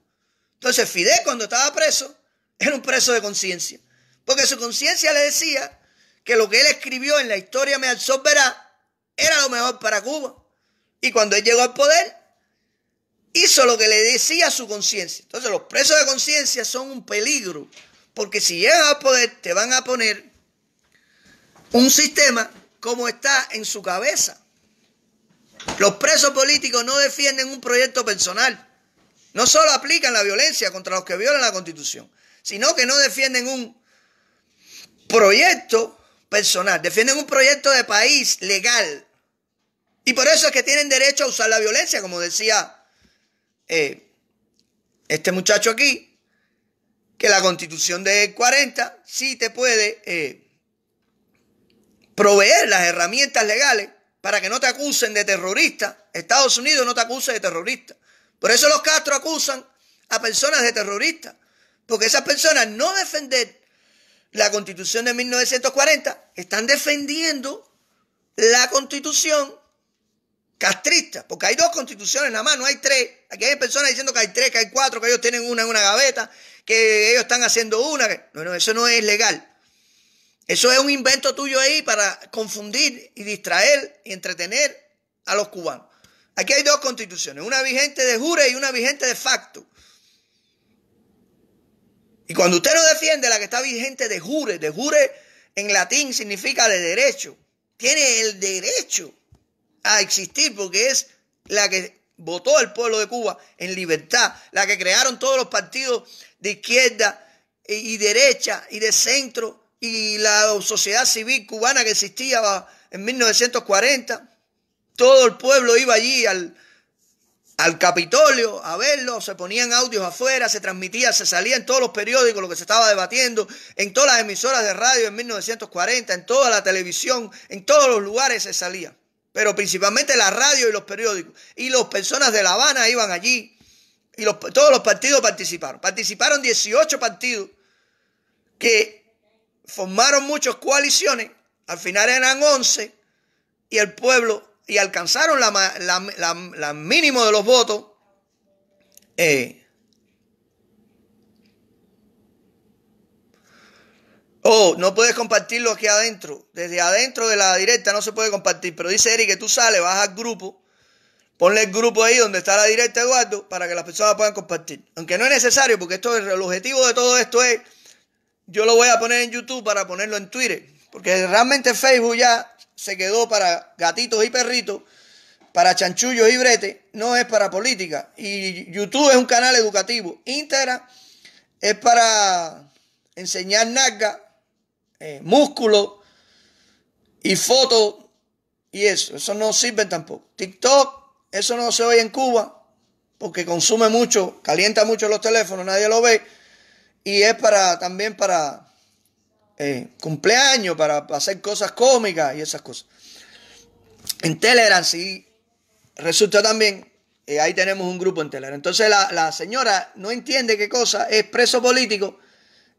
Entonces Fidel cuando estaba preso era un preso de conciencia, porque su conciencia le decía que lo que él escribió en la historia me verá. era lo mejor para Cuba. Y cuando él llegó al poder, hizo lo que le decía su conciencia. Entonces los presos de conciencia son un peligro, porque si llegan al poder te van a poner un sistema como está en su cabeza. Los presos políticos no defienden un proyecto personal. No solo aplican la violencia contra los que violan la constitución, sino que no defienden un proyecto personal, defienden un proyecto de país legal. Y por eso es que tienen derecho a usar la violencia, como decía eh, este muchacho aquí que la constitución de 40 sí te puede eh, proveer las herramientas legales para que no te acusen de terrorista. Estados Unidos no te acusa de terrorista. Por eso los Castro acusan a personas de terrorista Porque esas personas no defender la constitución de 1940 están defendiendo la constitución castrista, porque hay dos constituciones nada más, no hay tres. Aquí hay personas diciendo que hay tres, que hay cuatro, que ellos tienen una en una gaveta, que ellos están haciendo una. Bueno, eso no es legal. Eso es un invento tuyo ahí para confundir y distraer y entretener a los cubanos. Aquí hay dos constituciones, una vigente de jure y una vigente de facto. Y cuando usted no defiende la que está vigente de jure, de jure en latín significa de derecho, tiene el derecho a existir porque es la que votó el pueblo de Cuba en libertad, la que crearon todos los partidos de izquierda y derecha y de centro y la sociedad civil cubana que existía en 1940. Todo el pueblo iba allí al, al Capitolio a verlo, se ponían audios afuera, se transmitía, se salía en todos los periódicos lo que se estaba debatiendo, en todas las emisoras de radio en 1940, en toda la televisión, en todos los lugares se salía pero principalmente la radio y los periódicos. Y las personas de La Habana iban allí y todos los partidos participaron. Participaron 18 partidos que formaron muchas coaliciones, al final eran 11 y el pueblo y alcanzaron la, la, mínimo de los votos. Eh, Oh, no puedes compartirlo aquí adentro. Desde adentro de la directa no se puede compartir. Pero dice Eric que tú sales, vas al grupo. Ponle el grupo ahí donde está la directa, Eduardo, para que las personas puedan compartir. Aunque no es necesario, porque esto es, el objetivo de todo esto es, yo lo voy a poner en YouTube para ponerlo en Twitter. Porque realmente Facebook ya se quedó para gatitos y perritos, para chanchullos y brete, no es para política. Y YouTube es un canal educativo. Instagram es para enseñar nalgas eh, músculo y fotos y eso. Eso no sirve tampoco. TikTok, eso no se oye en Cuba porque consume mucho, calienta mucho los teléfonos, nadie lo ve. Y es para también para eh, cumpleaños, para hacer cosas cómicas y esas cosas. En Telegram sí resulta también, eh, ahí tenemos un grupo en Telegram. Entonces la, la señora no entiende qué cosa es preso político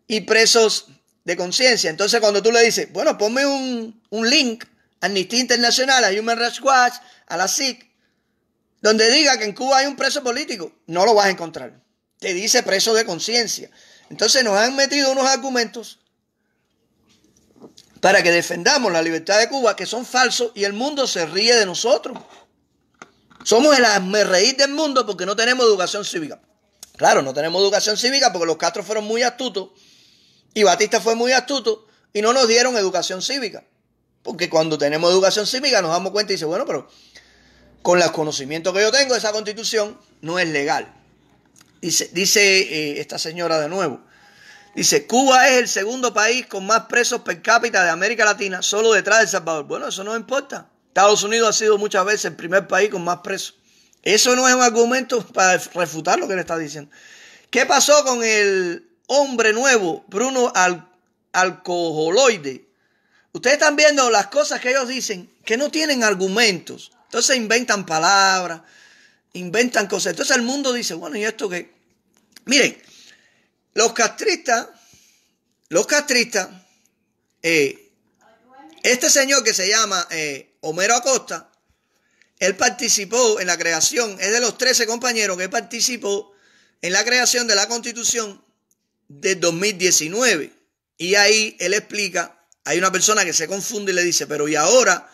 y presos de conciencia. Entonces, cuando tú le dices, bueno, ponme un, link a Amnistía Internacional, a Human Rights Watch, a la SIC, donde diga que en Cuba hay un preso político, no lo vas a encontrar. Te dice preso de conciencia. Entonces, nos han metido unos argumentos para que defendamos la libertad de Cuba, que son falsos y el mundo se ríe de nosotros. Somos el reír del mundo porque no tenemos educación cívica. Claro, no tenemos educación cívica porque los Castro fueron muy astutos y Batista fue muy astuto y no nos dieron educación cívica. Porque cuando tenemos educación cívica nos damos cuenta y dice, bueno, pero con los conocimientos que yo tengo, esa constitución no es legal. Dice, dice eh, esta señora de nuevo. Dice, Cuba es el segundo país con más presos per cápita de América Latina, solo detrás de El Salvador. Bueno, eso no importa. Estados Unidos ha sido muchas veces el primer país con más presos. Eso no es un argumento para refutar lo que le está diciendo. ¿Qué pasó con el hombre nuevo, Bruno Al Alcoholoide. Ustedes están viendo las cosas que ellos dicen que no tienen argumentos. Entonces inventan palabras, inventan cosas. Entonces el mundo dice, bueno, ¿y esto que, Miren, los castristas, los castristas, eh, este señor que se llama eh, Homero Acosta, él participó en la creación, es de los 13 compañeros que participó en la creación de la constitución de 2019. Y ahí él explica, hay una persona que se confunde y le dice, pero ¿y ahora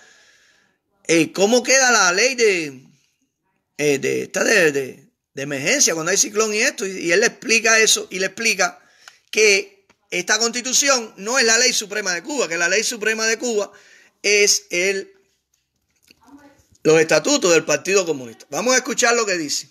eh, cómo queda la ley de, eh, de, esta de, emergencia cuando hay ciclón y esto? Y, y él le explica eso y le explica que esta constitución no es la ley suprema de Cuba, que la ley suprema de Cuba es el, los estatutos del Partido Comunista. Vamos a escuchar lo que dice.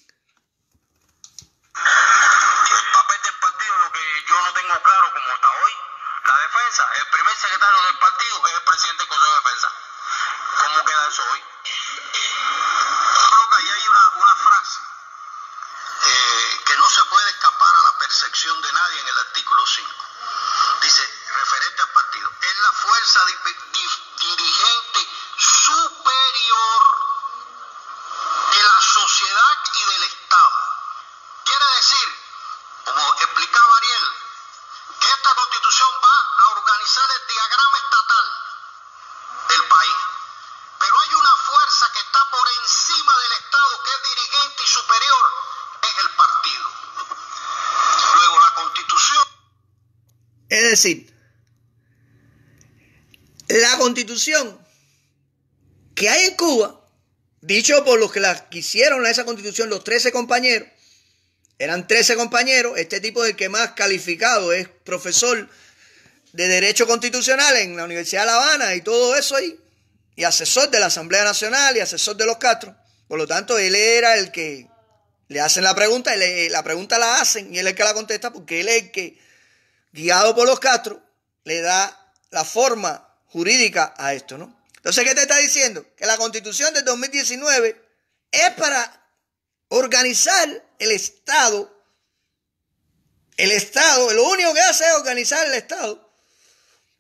que hay en Cuba, dicho por los que la quisieron esa constitución, los 13 compañeros, eran 13 compañeros, este tipo el que más calificado es profesor de Derecho Constitucional en la Universidad de La Habana y todo eso ahí, y asesor de la Asamblea Nacional y asesor de los Castro. Por lo tanto, él era el que le hacen la pregunta, la pregunta la hacen y él es el que la contesta porque él es el que, guiado por los Castro, le da la forma jurídica a esto, ¿no? Entonces, ¿qué te está diciendo? Que la constitución de 2019 es para organizar el Estado. El Estado, lo único que hace es organizar el Estado,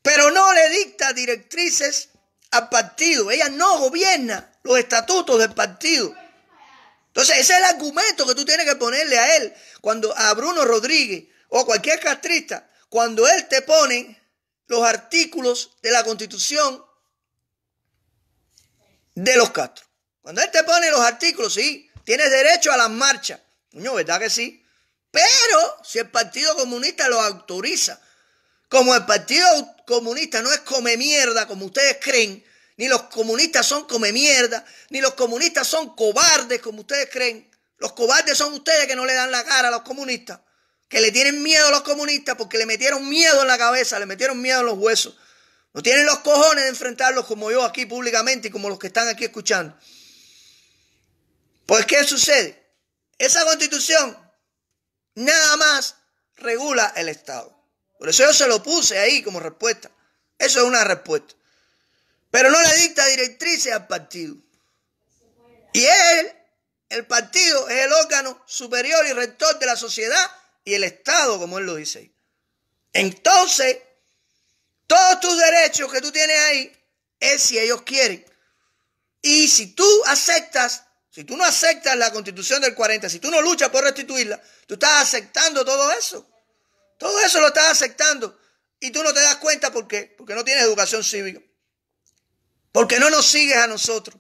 pero no le dicta directrices al partido. Ella no gobierna los estatutos del partido. Entonces, ese es el argumento que tú tienes que ponerle a él, cuando a Bruno Rodríguez o cualquier castrista, cuando él te pone los artículos de la constitución de los Castro. Cuando él te pone los artículos, sí, tienes derecho a las marchas. no, ¿verdad que sí? Pero si el Partido Comunista lo autoriza, como el Partido Comunista no es come mierda, como ustedes creen, ni los comunistas son come mierda, ni los comunistas son cobardes, como ustedes creen. Los cobardes son ustedes que no le dan la cara a los comunistas que le tienen miedo a los comunistas porque le metieron miedo en la cabeza, le metieron miedo en los huesos. No tienen los cojones de enfrentarlos como yo aquí públicamente y como los que están aquí escuchando. Pues ¿qué sucede? Esa constitución nada más regula el Estado. Por eso yo se lo puse ahí como respuesta. Eso es una respuesta. Pero no le dicta directrices al partido. Y él, el partido, es el órgano superior y rector de la sociedad y el Estado, como él lo dice Entonces, todos tus derechos que tú tienes ahí es si ellos quieren. Y si tú aceptas, si tú no aceptas la constitución del 40, si tú no luchas por restituirla, tú estás aceptando todo eso. Todo eso lo estás aceptando. Y tú no te das cuenta por qué. Porque no tienes educación cívica. Porque no nos sigues a nosotros.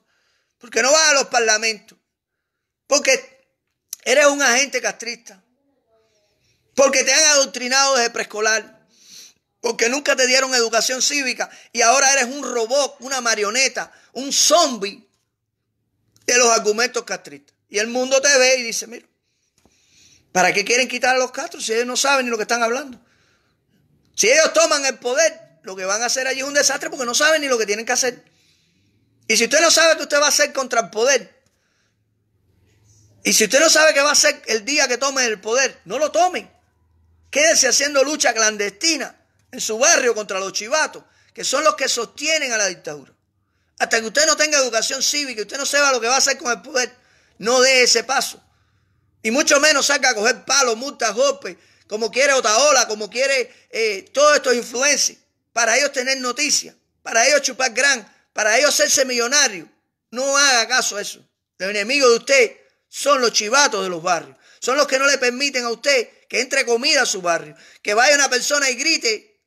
Porque no vas a los parlamentos. Porque eres un agente castrista porque te han adoctrinado desde preescolar, porque nunca te dieron educación cívica y ahora eres un robot, una marioneta, un zombie de los argumentos castristas. Y el mundo te ve y dice, mira, ¿para qué quieren quitar a los castros si ellos no saben ni lo que están hablando? Si ellos toman el poder, lo que van a hacer allí es un desastre porque no saben ni lo que tienen que hacer. Y si usted no sabe que usted va a ser contra el poder, y si usted no sabe que va a ser el día que tome el poder, no lo tomen. Quédese haciendo lucha clandestina en su barrio contra los chivatos, que son los que sostienen a la dictadura. Hasta que usted no tenga educación cívica y usted no sepa lo que va a hacer con el poder, no dé ese paso. Y mucho menos saca a coger palos, multas, golpes, como quiere Otaola, como quiere eh, todos estos influencers, para ellos tener noticias, para ellos chupar gran, para ellos hacerse millonarios. No haga caso a eso. Los enemigos de usted son los chivatos de los barrios. Son los que no le permiten a usted que entre comida a su barrio, que vaya una persona y grite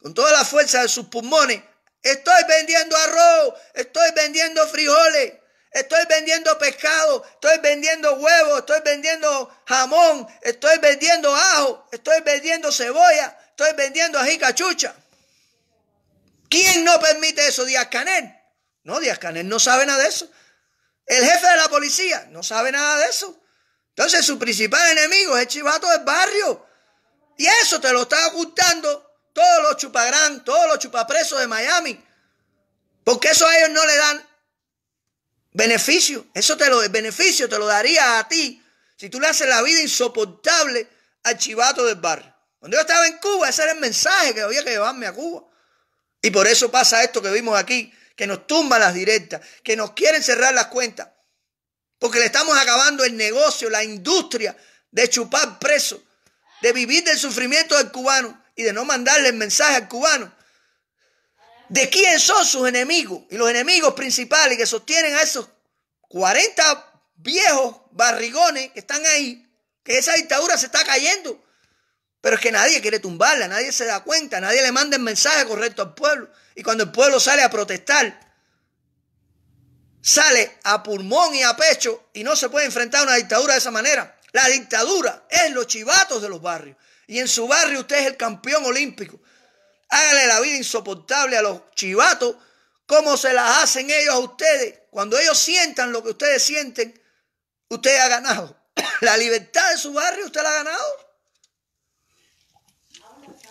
con toda la fuerza de sus pulmones, estoy vendiendo arroz, estoy vendiendo frijoles, estoy vendiendo pescado, estoy vendiendo huevos, estoy vendiendo jamón, estoy vendiendo ajo, estoy vendiendo cebolla, estoy vendiendo ají cachucha. ¿Quién no permite eso? Díaz Canel. No, Díaz Canel no sabe nada de eso. El jefe de la policía no sabe nada de eso. Entonces su principal enemigo es el chivato del barrio. Y eso te lo está ocultando todos los chupagrán, todos los chupapresos de Miami. Porque eso a ellos no le dan beneficio. Eso te lo, beneficio te lo daría a ti si tú le haces la vida insoportable al chivato del barrio. Cuando yo estaba en Cuba, ese era el mensaje que había que llevarme a Cuba. Y por eso pasa esto que vimos aquí, que nos tumba las directas, que nos quieren cerrar las cuentas. Porque le estamos acabando el negocio, la industria de chupar presos, de vivir del sufrimiento del cubano y de no mandarle el mensaje al cubano. ¿De quién son sus enemigos? Y los enemigos principales que sostienen a esos 40 viejos barrigones que están ahí, que esa dictadura se está cayendo. Pero es que nadie quiere tumbarla, nadie se da cuenta, nadie le manda el mensaje correcto al pueblo. Y cuando el pueblo sale a protestar, sale a pulmón y a pecho y no se puede enfrentar a una dictadura de esa manera. La dictadura es los chivatos de los barrios. Y en su barrio usted es el campeón olímpico. Hágale la vida insoportable a los chivatos como se las hacen ellos a ustedes. Cuando ellos sientan lo que ustedes sienten, usted ha ganado. La libertad de su barrio usted la ha ganado.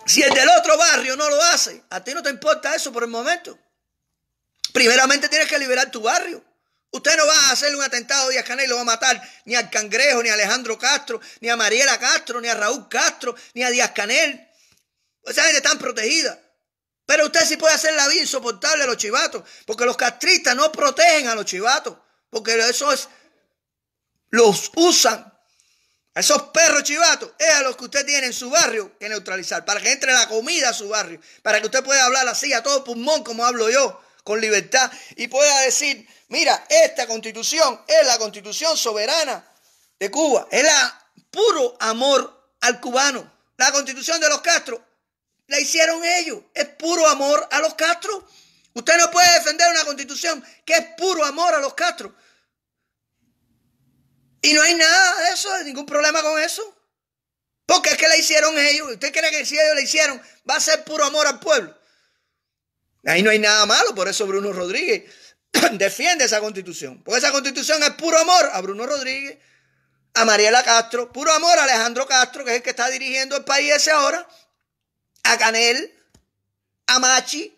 Si el del otro barrio no lo hace, a ti no te importa eso por el momento. Primeramente tienes que liberar tu barrio. Usted no va a hacerle un atentado a Díaz Canel y lo va a matar ni al Cangrejo, ni a Alejandro Castro, ni a Mariela Castro, ni a Raúl Castro, ni a Díaz Canel. Esa gente está protegida. Pero usted sí puede hacer la vida insoportable a los chivatos, porque los castristas no protegen a los chivatos, porque eso es, los usan. A esos perros chivatos es a los que usted tiene en su barrio que neutralizar, para que entre la comida a su barrio, para que usted pueda hablar así a todo pulmón como hablo yo con libertad y pueda decir, mira, esta constitución es la constitución soberana de Cuba, es la puro amor al cubano. La constitución de los Castro la hicieron ellos, es puro amor a los Castro. Usted no puede defender una constitución que es puro amor a los Castro. Y no hay nada de eso, ningún problema con eso. Porque es que la hicieron ellos. ¿Usted cree que si ellos la hicieron va a ser puro amor al pueblo? Ahí no hay nada malo, por eso Bruno Rodríguez defiende esa constitución. Porque esa constitución es puro amor a Bruno Rodríguez, a Mariela Castro, puro amor a Alejandro Castro, que es el que está dirigiendo el país ese ahora, a Canel, a Machi,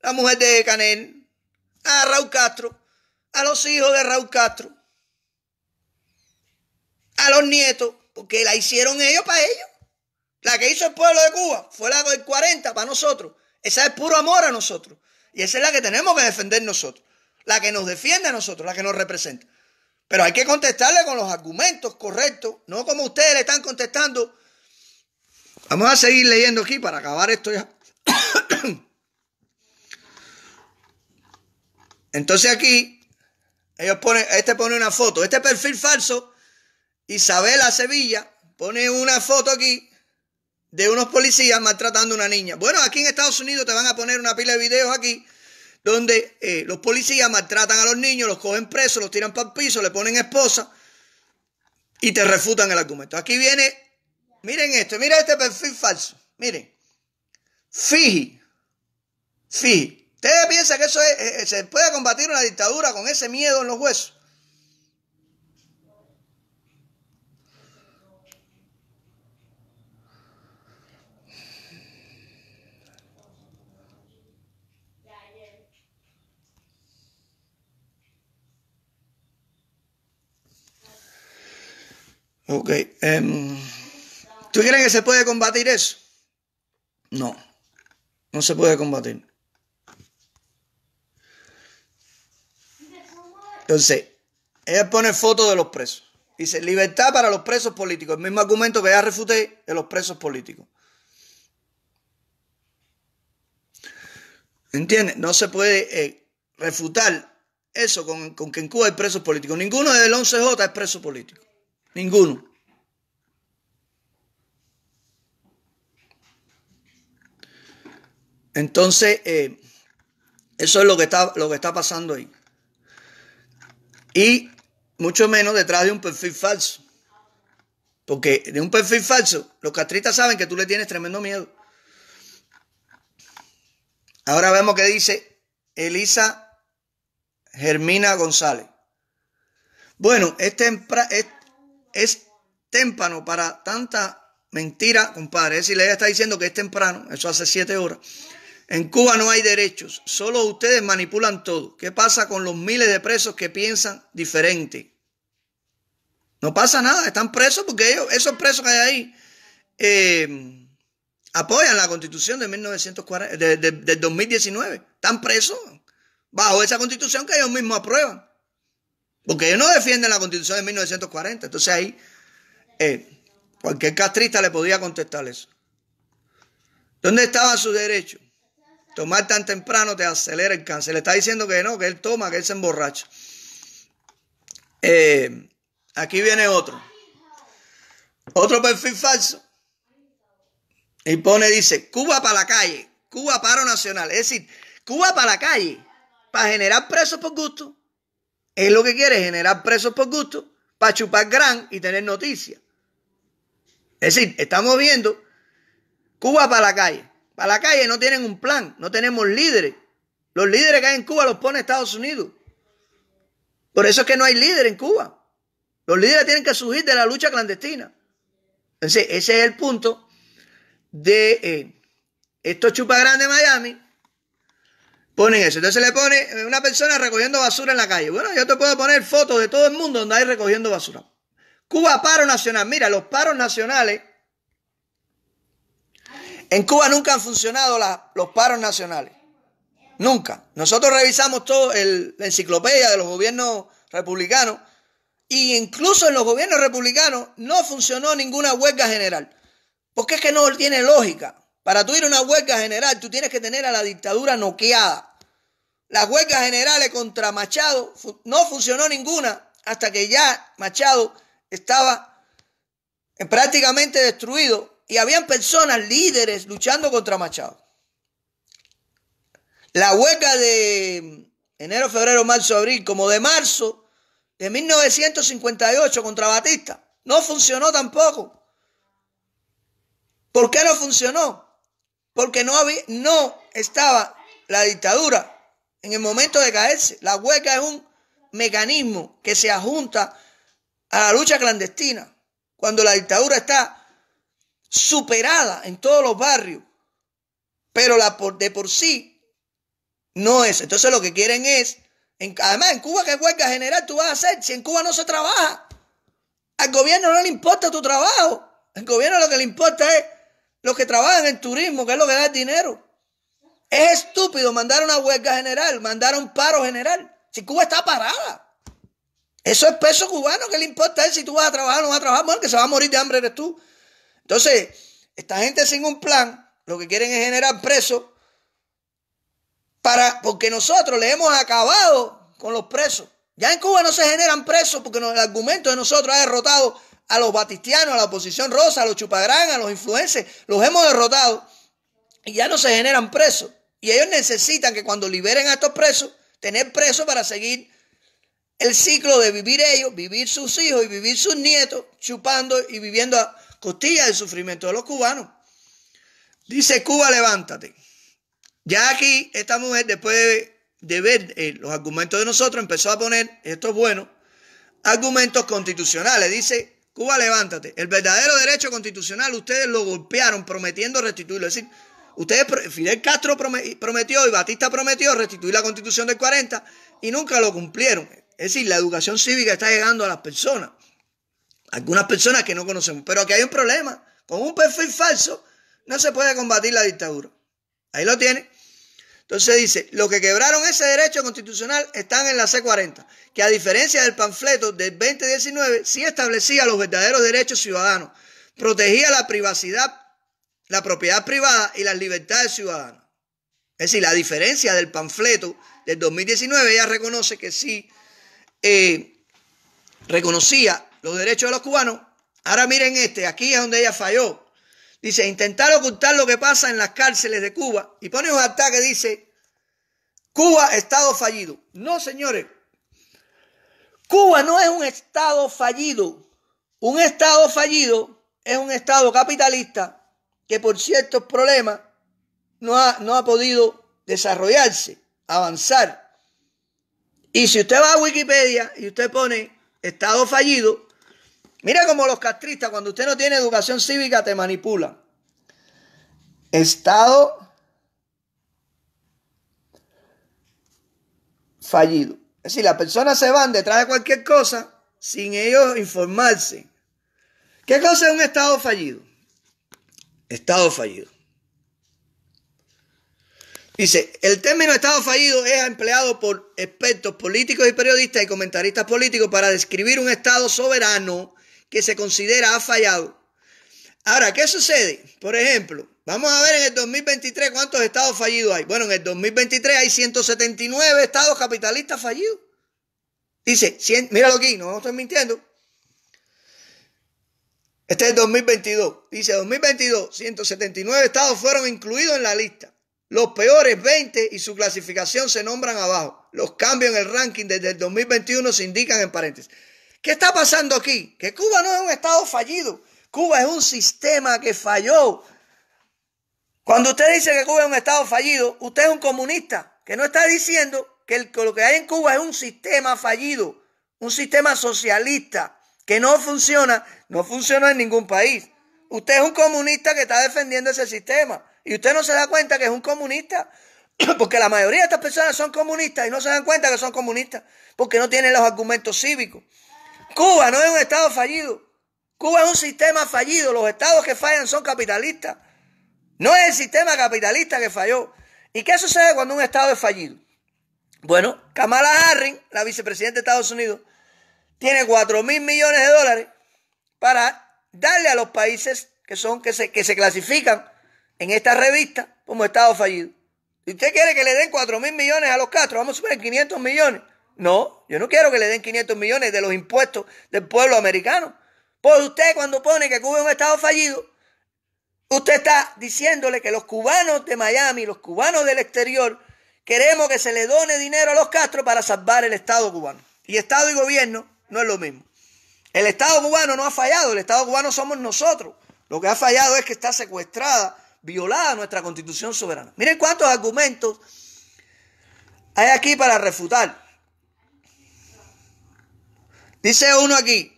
la mujer de Canel, a Raúl Castro, a los hijos de Raúl Castro, a los nietos, porque la hicieron ellos para ellos. La que hizo el pueblo de Cuba fue la del 40 para nosotros. Esa es puro amor a nosotros. Y esa es la que tenemos que defender nosotros. La que nos defiende a nosotros, la que nos representa. Pero hay que contestarle con los argumentos correctos, no como ustedes le están contestando. Vamos a seguir leyendo aquí para acabar esto ya. Entonces aquí, ellos pone este pone una foto, este perfil falso, Isabela Sevilla pone una foto aquí de unos policías maltratando a una niña. Bueno, aquí en Estados Unidos te van a poner una pila de videos aquí donde eh, los policías maltratan a los niños, los cogen presos, los tiran para el piso, le ponen esposa y te refutan el argumento. Aquí viene, miren esto, miren este perfil falso, miren. Fiji, Fiji. ¿Ustedes piensan que eso eh, eh, se puede combatir una dictadura con ese miedo en los huesos? Ok. Em, ¿Tú crees que se puede combatir eso? No. No se puede combatir. Entonces, ella pone fotos de los presos. Dice, libertad para los presos políticos. El mismo argumento que ya refuté de los presos políticos. ¿Entiendes? No se puede eh, refutar eso con, con que en Cuba hay presos políticos. Ninguno del 11J es preso político. Ninguno. Entonces, eh, eso es lo que, está, lo que está pasando ahí. Y mucho menos detrás de un perfil falso. Porque de un perfil falso, los castristas saben que tú le tienes tremendo miedo. Ahora vemos que dice Elisa Germina González. Bueno, este, es témpano para tanta mentira, compadre. Es decir, ella está diciendo que es temprano, eso hace siete horas. En Cuba no hay derechos, solo ustedes manipulan todo. ¿Qué pasa con los miles de presos que piensan diferente? No pasa nada, están presos porque ellos, esos presos que hay ahí eh, apoyan la constitución de, 1940, de, 2019. Están presos bajo esa constitución que ellos mismos aprueban. Porque ellos no defienden la constitución de 1940. Entonces ahí eh, cualquier castrista le podía contestar eso. ¿Dónde estaba su derecho? Tomar tan temprano te acelera el cáncer. Le está diciendo que no, que él toma, que él se emborracha. Eh, aquí viene otro. Otro perfil falso. Y pone, dice, Cuba para la calle, Cuba paro nacional. Es decir, Cuba para la calle, para generar presos por gusto. Es lo que quiere generar presos por gusto para chupar gran y tener noticias. Es decir, estamos viendo Cuba para la calle. Para la calle no tienen un plan, no tenemos líderes. Los líderes que hay en Cuba los pone Estados Unidos. Por eso es que no hay líder en Cuba. Los líderes tienen que surgir de la lucha clandestina. Entonces, ese es el punto de eh, estos chupa de Miami Ponen eso. Entonces le pone eh, una persona recogiendo basura en la calle. Bueno, yo te puedo poner fotos de todo el mundo donde hay recogiendo basura. Cuba, paro nacional. Mira, los paros nacionales. En Cuba nunca han funcionado los paros nacionales. Nunca. Nosotros revisamos todo la enciclopedia de los gobiernos republicanos. Y incluso en los gobiernos republicanos no funcionó ninguna huelga general. Porque es que no tiene lógica. Para tú ir a una huelga general, tú tienes que tener a la dictadura noqueada. Las huelgas generales contra Machado no funcionó ninguna hasta que ya Machado estaba eh, prácticamente destruido y habían personas, líderes, luchando contra Machado. La huelga de mm, enero, febrero, marzo, abril, como de marzo de 1958 contra Batista, no funcionó tampoco. ¿Por qué no funcionó? porque no, había, no estaba la dictadura en el momento de caerse. La huelga es un mecanismo que se ajunta a la lucha clandestina. Cuando la dictadura está superada en todos los barrios, pero la de por sí no es. Entonces lo que quieren es, además en Cuba, ¿qué huelga general tú vas a hacer si en Cuba no se trabaja? Al gobierno no le importa tu trabajo. Al gobierno lo que le importa es los que trabajan en turismo, que es lo que da el dinero. Es estúpido mandar una huelga general, mandar un paro general. Si Cuba está parada. Eso es peso cubano, ¿qué le importa a él si tú vas a trabajar o no vas a trabajar? porque que se va a morir de hambre eres tú. Entonces, esta gente sin un plan, lo que quieren es generar presos para, porque nosotros le hemos acabado con los presos. Ya en Cuba no se generan presos porque el argumento de nosotros ha derrotado a los batistianos, a la oposición rosa, a los chupagrán, a los influencers, los hemos derrotado y ya no se generan presos. Y ellos necesitan que cuando liberen a estos presos, tener presos para seguir el ciclo de vivir ellos, vivir sus hijos y vivir sus nietos, chupando y viviendo a costillas del sufrimiento de los cubanos. Dice Cuba, levántate. Ya aquí, esta mujer, después de, ver eh, los argumentos de nosotros, empezó a poner, esto es bueno, argumentos constitucionales. Dice, Cuba, levántate. El verdadero derecho constitucional ustedes lo golpearon prometiendo restituirlo. Es decir, ustedes, Fidel Castro prometió y Batista prometió restituir la constitución del 40 y nunca lo cumplieron. Es decir, la educación cívica está llegando a las personas. Algunas personas que no conocemos. Pero aquí hay un problema. Con un perfil falso no se puede combatir la dictadura. Ahí lo tiene. Entonces dice, los que quebraron ese derecho constitucional están en la C40, que a diferencia del panfleto del 2019, sí establecía los verdaderos derechos ciudadanos, protegía la privacidad, la propiedad privada y las libertades ciudadanas. Es decir, la diferencia del panfleto del 2019, ella reconoce que sí eh, reconocía los derechos de los cubanos. Ahora miren este, aquí es donde ella falló, Dice, intentar ocultar lo que pasa en las cárceles de Cuba. Y pone un ataque que dice, Cuba, Estado fallido. No, señores. Cuba no es un Estado fallido. Un Estado fallido es un Estado capitalista que por ciertos problemas no no ha podido desarrollarse, avanzar. Y si usted va a Wikipedia y usted pone Estado fallido, Mira como los castristas, cuando usted no tiene educación cívica, te manipulan. Estado fallido. Es decir, las personas se van detrás de cualquier cosa sin ellos informarse. ¿Qué cosa es un Estado fallido? Estado fallido. Dice, el término Estado fallido es empleado por expertos políticos y periodistas y comentaristas políticos para describir un Estado soberano que se considera ha fallado. Ahora, ¿qué sucede? Por ejemplo, vamos a ver en el 2023 cuántos estados fallidos hay. Bueno, en el 2023 hay 179 estados capitalistas fallidos. Dice, 100, míralo aquí, no estoy mintiendo. Este es el 2022. Dice 2022, 179 estados fueron incluidos en la lista. Los peores 20 y su clasificación se nombran abajo. Los cambios en el ranking desde el 2021 se indican en paréntesis. ¿Qué está pasando aquí? Que Cuba no es un Estado fallido. Cuba es un sistema que falló. Cuando usted dice que Cuba es un Estado fallido, usted es un comunista que no está diciendo que, lo que hay en Cuba es un sistema fallido, un sistema socialista que no funciona, no funciona en ningún país. Usted es un comunista que está defendiendo ese sistema y usted no se da cuenta que es un comunista porque la mayoría de estas personas son comunistas y no se dan cuenta que son comunistas porque no tienen los argumentos cívicos. Cuba no es un Estado fallido. Cuba es un sistema fallido. Los estados que fallan son capitalistas. No es el sistema capitalista que falló. ¿Y qué sucede cuando un estado es fallido? Bueno, Kamala Harris, la vicepresidenta de Estados Unidos, tiene 4 mil millones de dólares para darle a los países que son que se, que se clasifican en esta revista como estado fallido. ¿Y usted quiere que le den 4 mil millones a los Castro, vamos a suponer 500 millones. No, yo no quiero que le den 500 millones de los impuestos del pueblo americano. Pues usted cuando pone que Cuba es un estado fallido, usted está diciéndole que los cubanos de Miami, los cubanos del exterior, queremos que se le done dinero a los Castro para salvar el Estado cubano. Y Estado y gobierno no es lo mismo. El Estado cubano no ha fallado, el Estado cubano somos nosotros. Lo que ha fallado es que está secuestrada, violada nuestra constitución soberana. Miren cuántos argumentos hay aquí para refutar Dice uno aquí,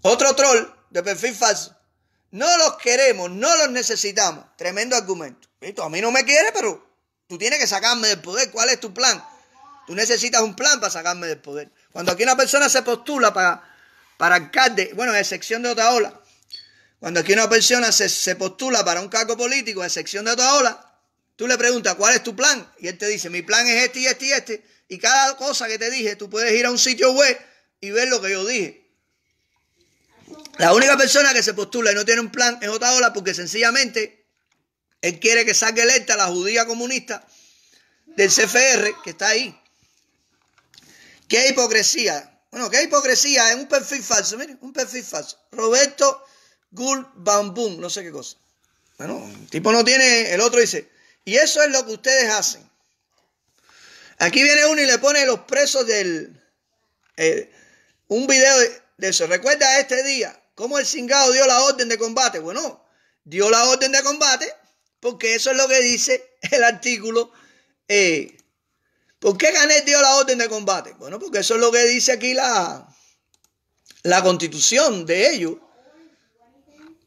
otro troll de perfil falso. No los queremos, no los necesitamos. Tremendo argumento. A mí no me quiere, pero tú tienes que sacarme del poder. ¿Cuál es tu plan? Tú necesitas un plan para sacarme del poder. Cuando aquí una persona se postula para, para alcalde, bueno, a excepción de otra ola, cuando aquí una persona se, postula para un cargo político, en excepción de otra ola, tú le preguntas, ¿cuál es tu plan? Y él te dice, mi plan es este y este y este. Y cada cosa que te dije, tú puedes ir a un sitio web y ver lo que yo dije. La única persona que se postula y no tiene un plan es ola porque sencillamente él quiere que salga electa la judía comunista del CFR que está ahí. ¿Qué hipocresía? Bueno, ¿qué hipocresía? Es un perfil falso, mire un perfil falso. Roberto Gul Bambum, no sé qué cosa. Bueno, el tipo no tiene, el otro dice, y eso es lo que ustedes hacen. Aquí viene uno y le pone los presos del... Eh, un video de, eso. Recuerda este día, cómo el cingado dio la orden de combate. Bueno, dio la orden de combate porque eso es lo que dice el artículo. Eh, ¿Por qué Canet dio la orden de combate? Bueno, porque eso es lo que dice aquí la, la constitución de ellos.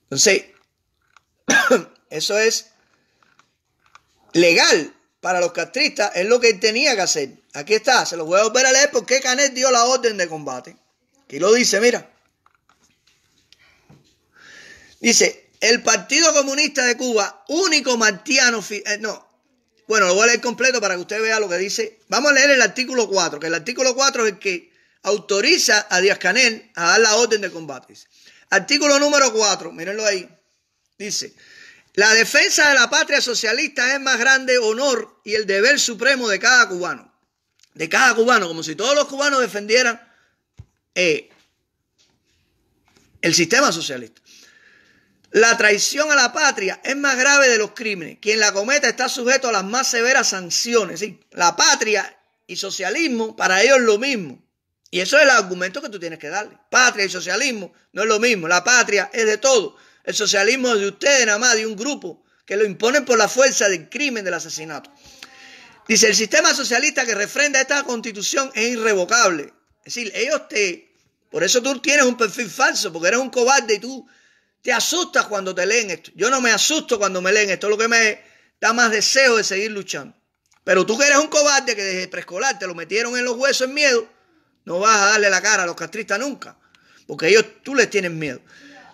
Entonces, eso es legal para los castristas, es lo que tenía que hacer. Aquí está, se lo voy a volver a leer por qué Canet dio la orden de combate y lo dice, mira. Dice, el Partido Comunista de Cuba, único martiano, eh, no, bueno, lo voy a leer completo para que usted vea lo que dice. Vamos a leer el artículo 4, que el artículo 4 es el que autoriza a Díaz Canel a dar la orden de combate. Artículo número 4, mírenlo ahí. Dice, la defensa de la patria socialista es más grande honor y el deber supremo de cada cubano. De cada cubano, como si todos los cubanos defendieran eh, el sistema socialista. La traición a la patria es más grave de los crímenes. Quien la cometa está sujeto a las más severas sanciones. La patria y socialismo para ellos es lo mismo. Y eso es el argumento que tú tienes que darle. Patria y socialismo no es lo mismo. La patria es de todo. El socialismo es de ustedes nada más, de un grupo que lo imponen por la fuerza del crimen, del asesinato. Dice, el sistema socialista que refrenda esta constitución es irrevocable. Es decir, ellos te... Por eso tú tienes un perfil falso, porque eres un cobarde y tú te asustas cuando te leen esto. Yo no me asusto cuando me leen esto, es lo que me da más deseo de seguir luchando. Pero tú que eres un cobarde que desde preescolar te lo metieron en los huesos en miedo, no vas a darle la cara a los castristas nunca, porque ellos tú les tienes miedo.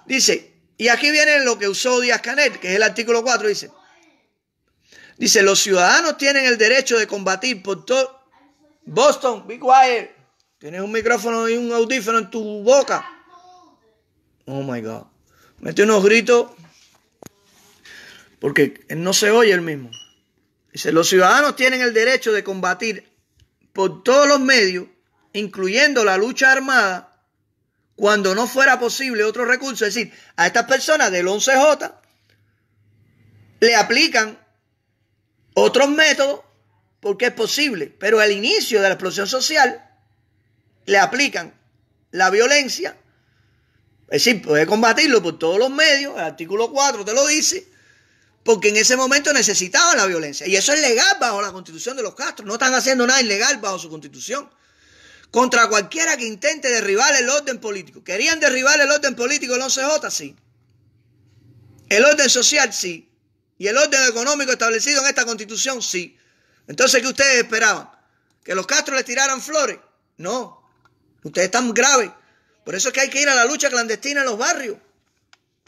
Dice, y aquí viene lo que usó Díaz Canet, que es el artículo 4, dice. Dice, los ciudadanos tienen el derecho de combatir por todo... Boston, be quiet. Tienes un micrófono y un audífono en tu boca. Oh my God. Mete unos gritos porque él no se oye el mismo. Dice, los ciudadanos tienen el derecho de combatir por todos los medios, incluyendo la lucha armada, cuando no fuera posible otro recurso. Es decir, a estas personas del 11J le aplican otros métodos porque es posible. Pero al inicio de la explosión social, le aplican la violencia, es decir, puede combatirlo por todos los medios, el artículo 4 te lo dice, porque en ese momento necesitaban la violencia. Y eso es legal bajo la constitución de los Castro, no están haciendo nada ilegal bajo su constitución. Contra cualquiera que intente derribar el orden político. ¿Querían derribar el orden político del 11J? Sí. El orden social, sí. Y el orden económico establecido en esta constitución, sí. Entonces, ¿qué ustedes esperaban? ¿Que los Castro les tiraran flores? No. Ustedes están graves. Por eso es que hay que ir a la lucha clandestina en los barrios.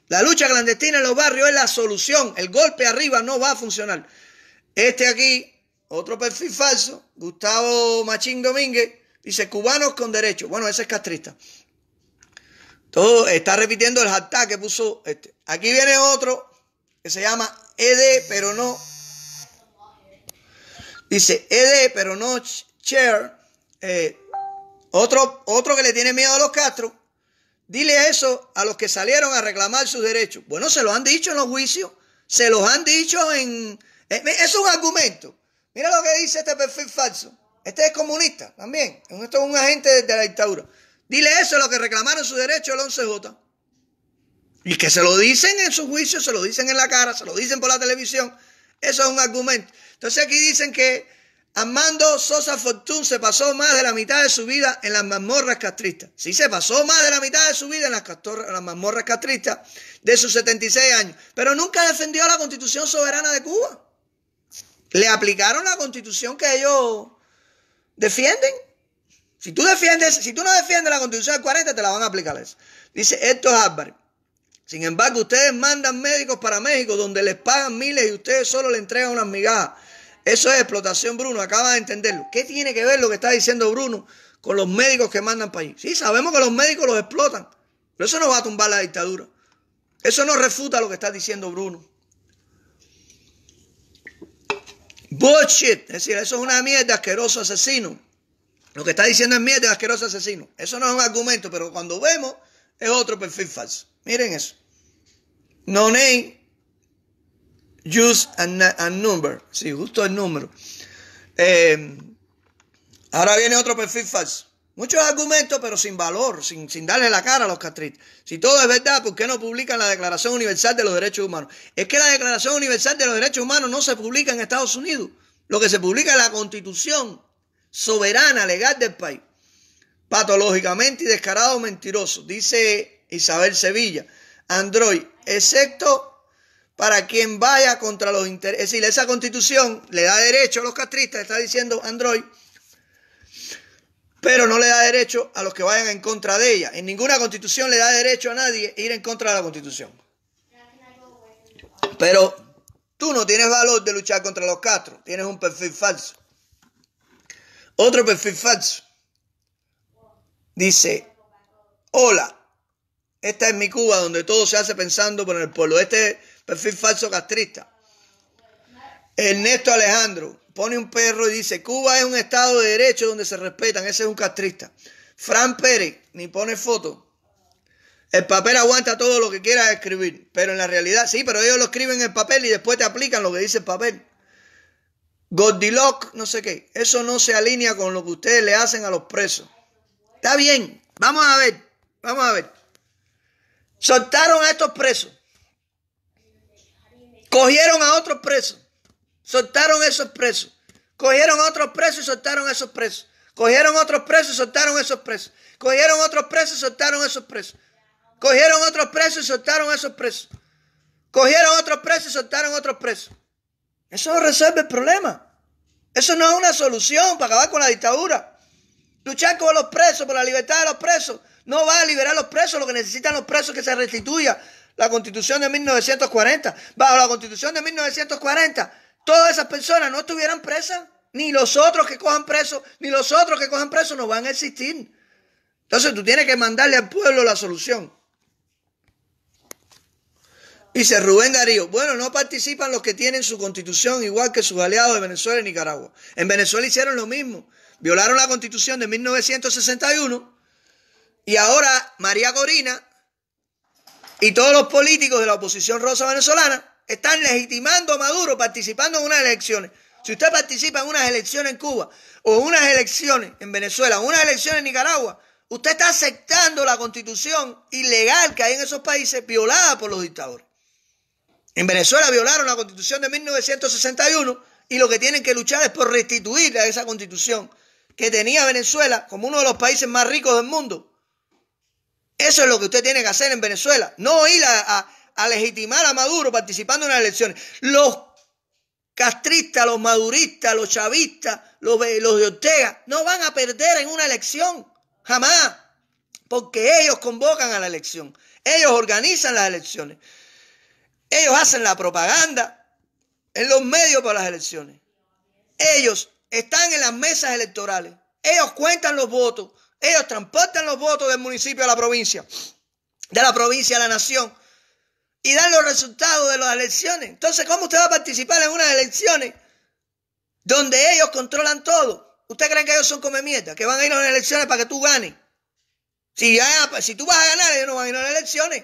La lucha clandestina en los barrios es la solución. El golpe arriba no va a funcionar. Este aquí, otro perfil falso, Gustavo Machín Domínguez, dice cubanos con derecho. Bueno, ese es castrista. Todo está repitiendo el hashtag que puso este. Aquí viene otro que se llama ED, pero no. Dice ED, pero no chair. Eh, otro, otro que le tiene miedo a los Castro. Dile eso a los que salieron a reclamar sus derechos. Bueno, se lo han dicho en los juicios, se los han dicho en... Es un argumento. Mira lo que dice este perfil falso. Este es comunista también. Esto es un agente de la dictadura. Dile eso a los que reclamaron su derecho el 11J. Y que se lo dicen en sus juicios, se lo dicen en la cara, se lo dicen por la televisión. Eso es un argumento. Entonces aquí dicen que Armando Sosa Fortún se pasó más de la mitad de su vida en las mazmorras castristas. Sí, se pasó más de la mitad de su vida en las, mazmorras castristas de sus 76 años, pero nunca defendió la constitución soberana de Cuba. Le aplicaron la constitución que ellos defienden. Si tú defiendes, si tú no defiendes la constitución del 40, te la van a aplicar eso. Dice Héctor Álvarez. Sin embargo, ustedes mandan médicos para México donde les pagan miles y ustedes solo le entregan unas migajas. Eso es explotación, Bruno. Acaba de entenderlo. ¿Qué tiene que ver lo que está diciendo Bruno con los médicos que mandan para allí? Sí, sabemos que los médicos los explotan. Pero eso no va a tumbar la dictadura. Eso no refuta lo que está diciendo Bruno. Bullshit. Es decir, eso es una mierda asqueroso asesino. Lo que está diciendo es mierda asqueroso asesino. Eso no es un argumento, pero cuando vemos es otro perfil falso. Miren eso. No name use a, number. Sí, justo el número. Eh, ahora viene otro perfil falso. Muchos argumentos, pero sin valor, sin, sin darle la cara a los castristas. Si todo es verdad, ¿por qué no publican la Declaración Universal de los Derechos Humanos? Es que la Declaración Universal de los Derechos Humanos no se publica en Estados Unidos. Lo que se publica es la constitución soberana, legal del país. Patológicamente y descarado mentiroso, dice Isabel Sevilla. Android, excepto para quien vaya contra los intereses. Es decir, esa constitución le da derecho a los castristas, está diciendo Android, pero no le da derecho a los que vayan en contra de ella. En ninguna constitución le da derecho a nadie ir en contra de la constitución. Pero tú no tienes valor de luchar contra los castros. tienes un perfil falso. Otro perfil falso. Dice, hola, esta es mi Cuba donde todo se hace pensando por el pueblo. Este perfil falso castrista. Ernesto Alejandro pone un perro y dice, Cuba es un estado de derecho donde se respetan, ese es un castrista. Fran Pérez, ni pone foto. El papel aguanta todo lo que quieras escribir, pero en la realidad, sí, pero ellos lo escriben en el papel y después te aplican lo que dice el papel. godilock no sé qué. Eso no se alinea con lo que ustedes le hacen a los presos. Está bien, vamos a ver, vamos a ver. Soltaron a estos presos. Cogieron a otros presos. Soltaron esos presos. Cogieron a otros presos y soltaron esos presos. Cogieron a otros presos y soltaron esos presos. Cogieron a otros presos y soltaron esos presos. Cogieron otros presos y soltaron esos presos. Cogieron otros presos y soltaron otros presos. Eso no resuelve el problema. Eso no es una solución para acabar con la dictadura. Luchar con los presos, por la libertad de los presos, no va a liberar a los presos. Lo que necesitan los presos es que se restituya la constitución de 1940, bajo la constitución de 1940, todas esas personas no estuvieran presas, ni los otros que cojan presos, ni los otros que cojan presos no van a existir. Entonces tú tienes que mandarle al pueblo la solución. Dice Rubén Garío... bueno, no participan los que tienen su constitución igual que sus aliados de Venezuela y Nicaragua. En Venezuela hicieron lo mismo. Violaron la constitución de 1961 y ahora María Corina y todos los políticos de la oposición rosa venezolana están legitimando a Maduro participando en unas elecciones. Si usted participa en unas elecciones en Cuba, o unas elecciones en Venezuela, o unas elecciones en Nicaragua, usted está aceptando la constitución ilegal que hay en esos países violada por los dictadores. En Venezuela violaron la constitución de 1961 y lo que tienen que luchar es por restituir a esa constitución que tenía Venezuela como uno de los países más ricos del mundo eso es lo que usted tiene que hacer en Venezuela. No ir a, legitimar a Maduro participando en las elecciones. Los castristas, los maduristas, los chavistas, los, los de Ortega, no van a perder en una elección. Jamás. Porque ellos convocan a la elección. Ellos organizan las elecciones. Ellos hacen la propaganda en los medios para las elecciones. Ellos están en las mesas electorales. Ellos cuentan los votos. Ellos transportan los votos del municipio a la provincia, de la provincia a la nación, y dan los resultados de las elecciones. Entonces, ¿cómo usted va a participar en unas elecciones donde ellos controlan todo? ¿Usted cree que ellos son come mierda, que van a ir a las elecciones para que tú ganes? Si, pues, si tú vas a ganar, ellos no van a ir a las elecciones.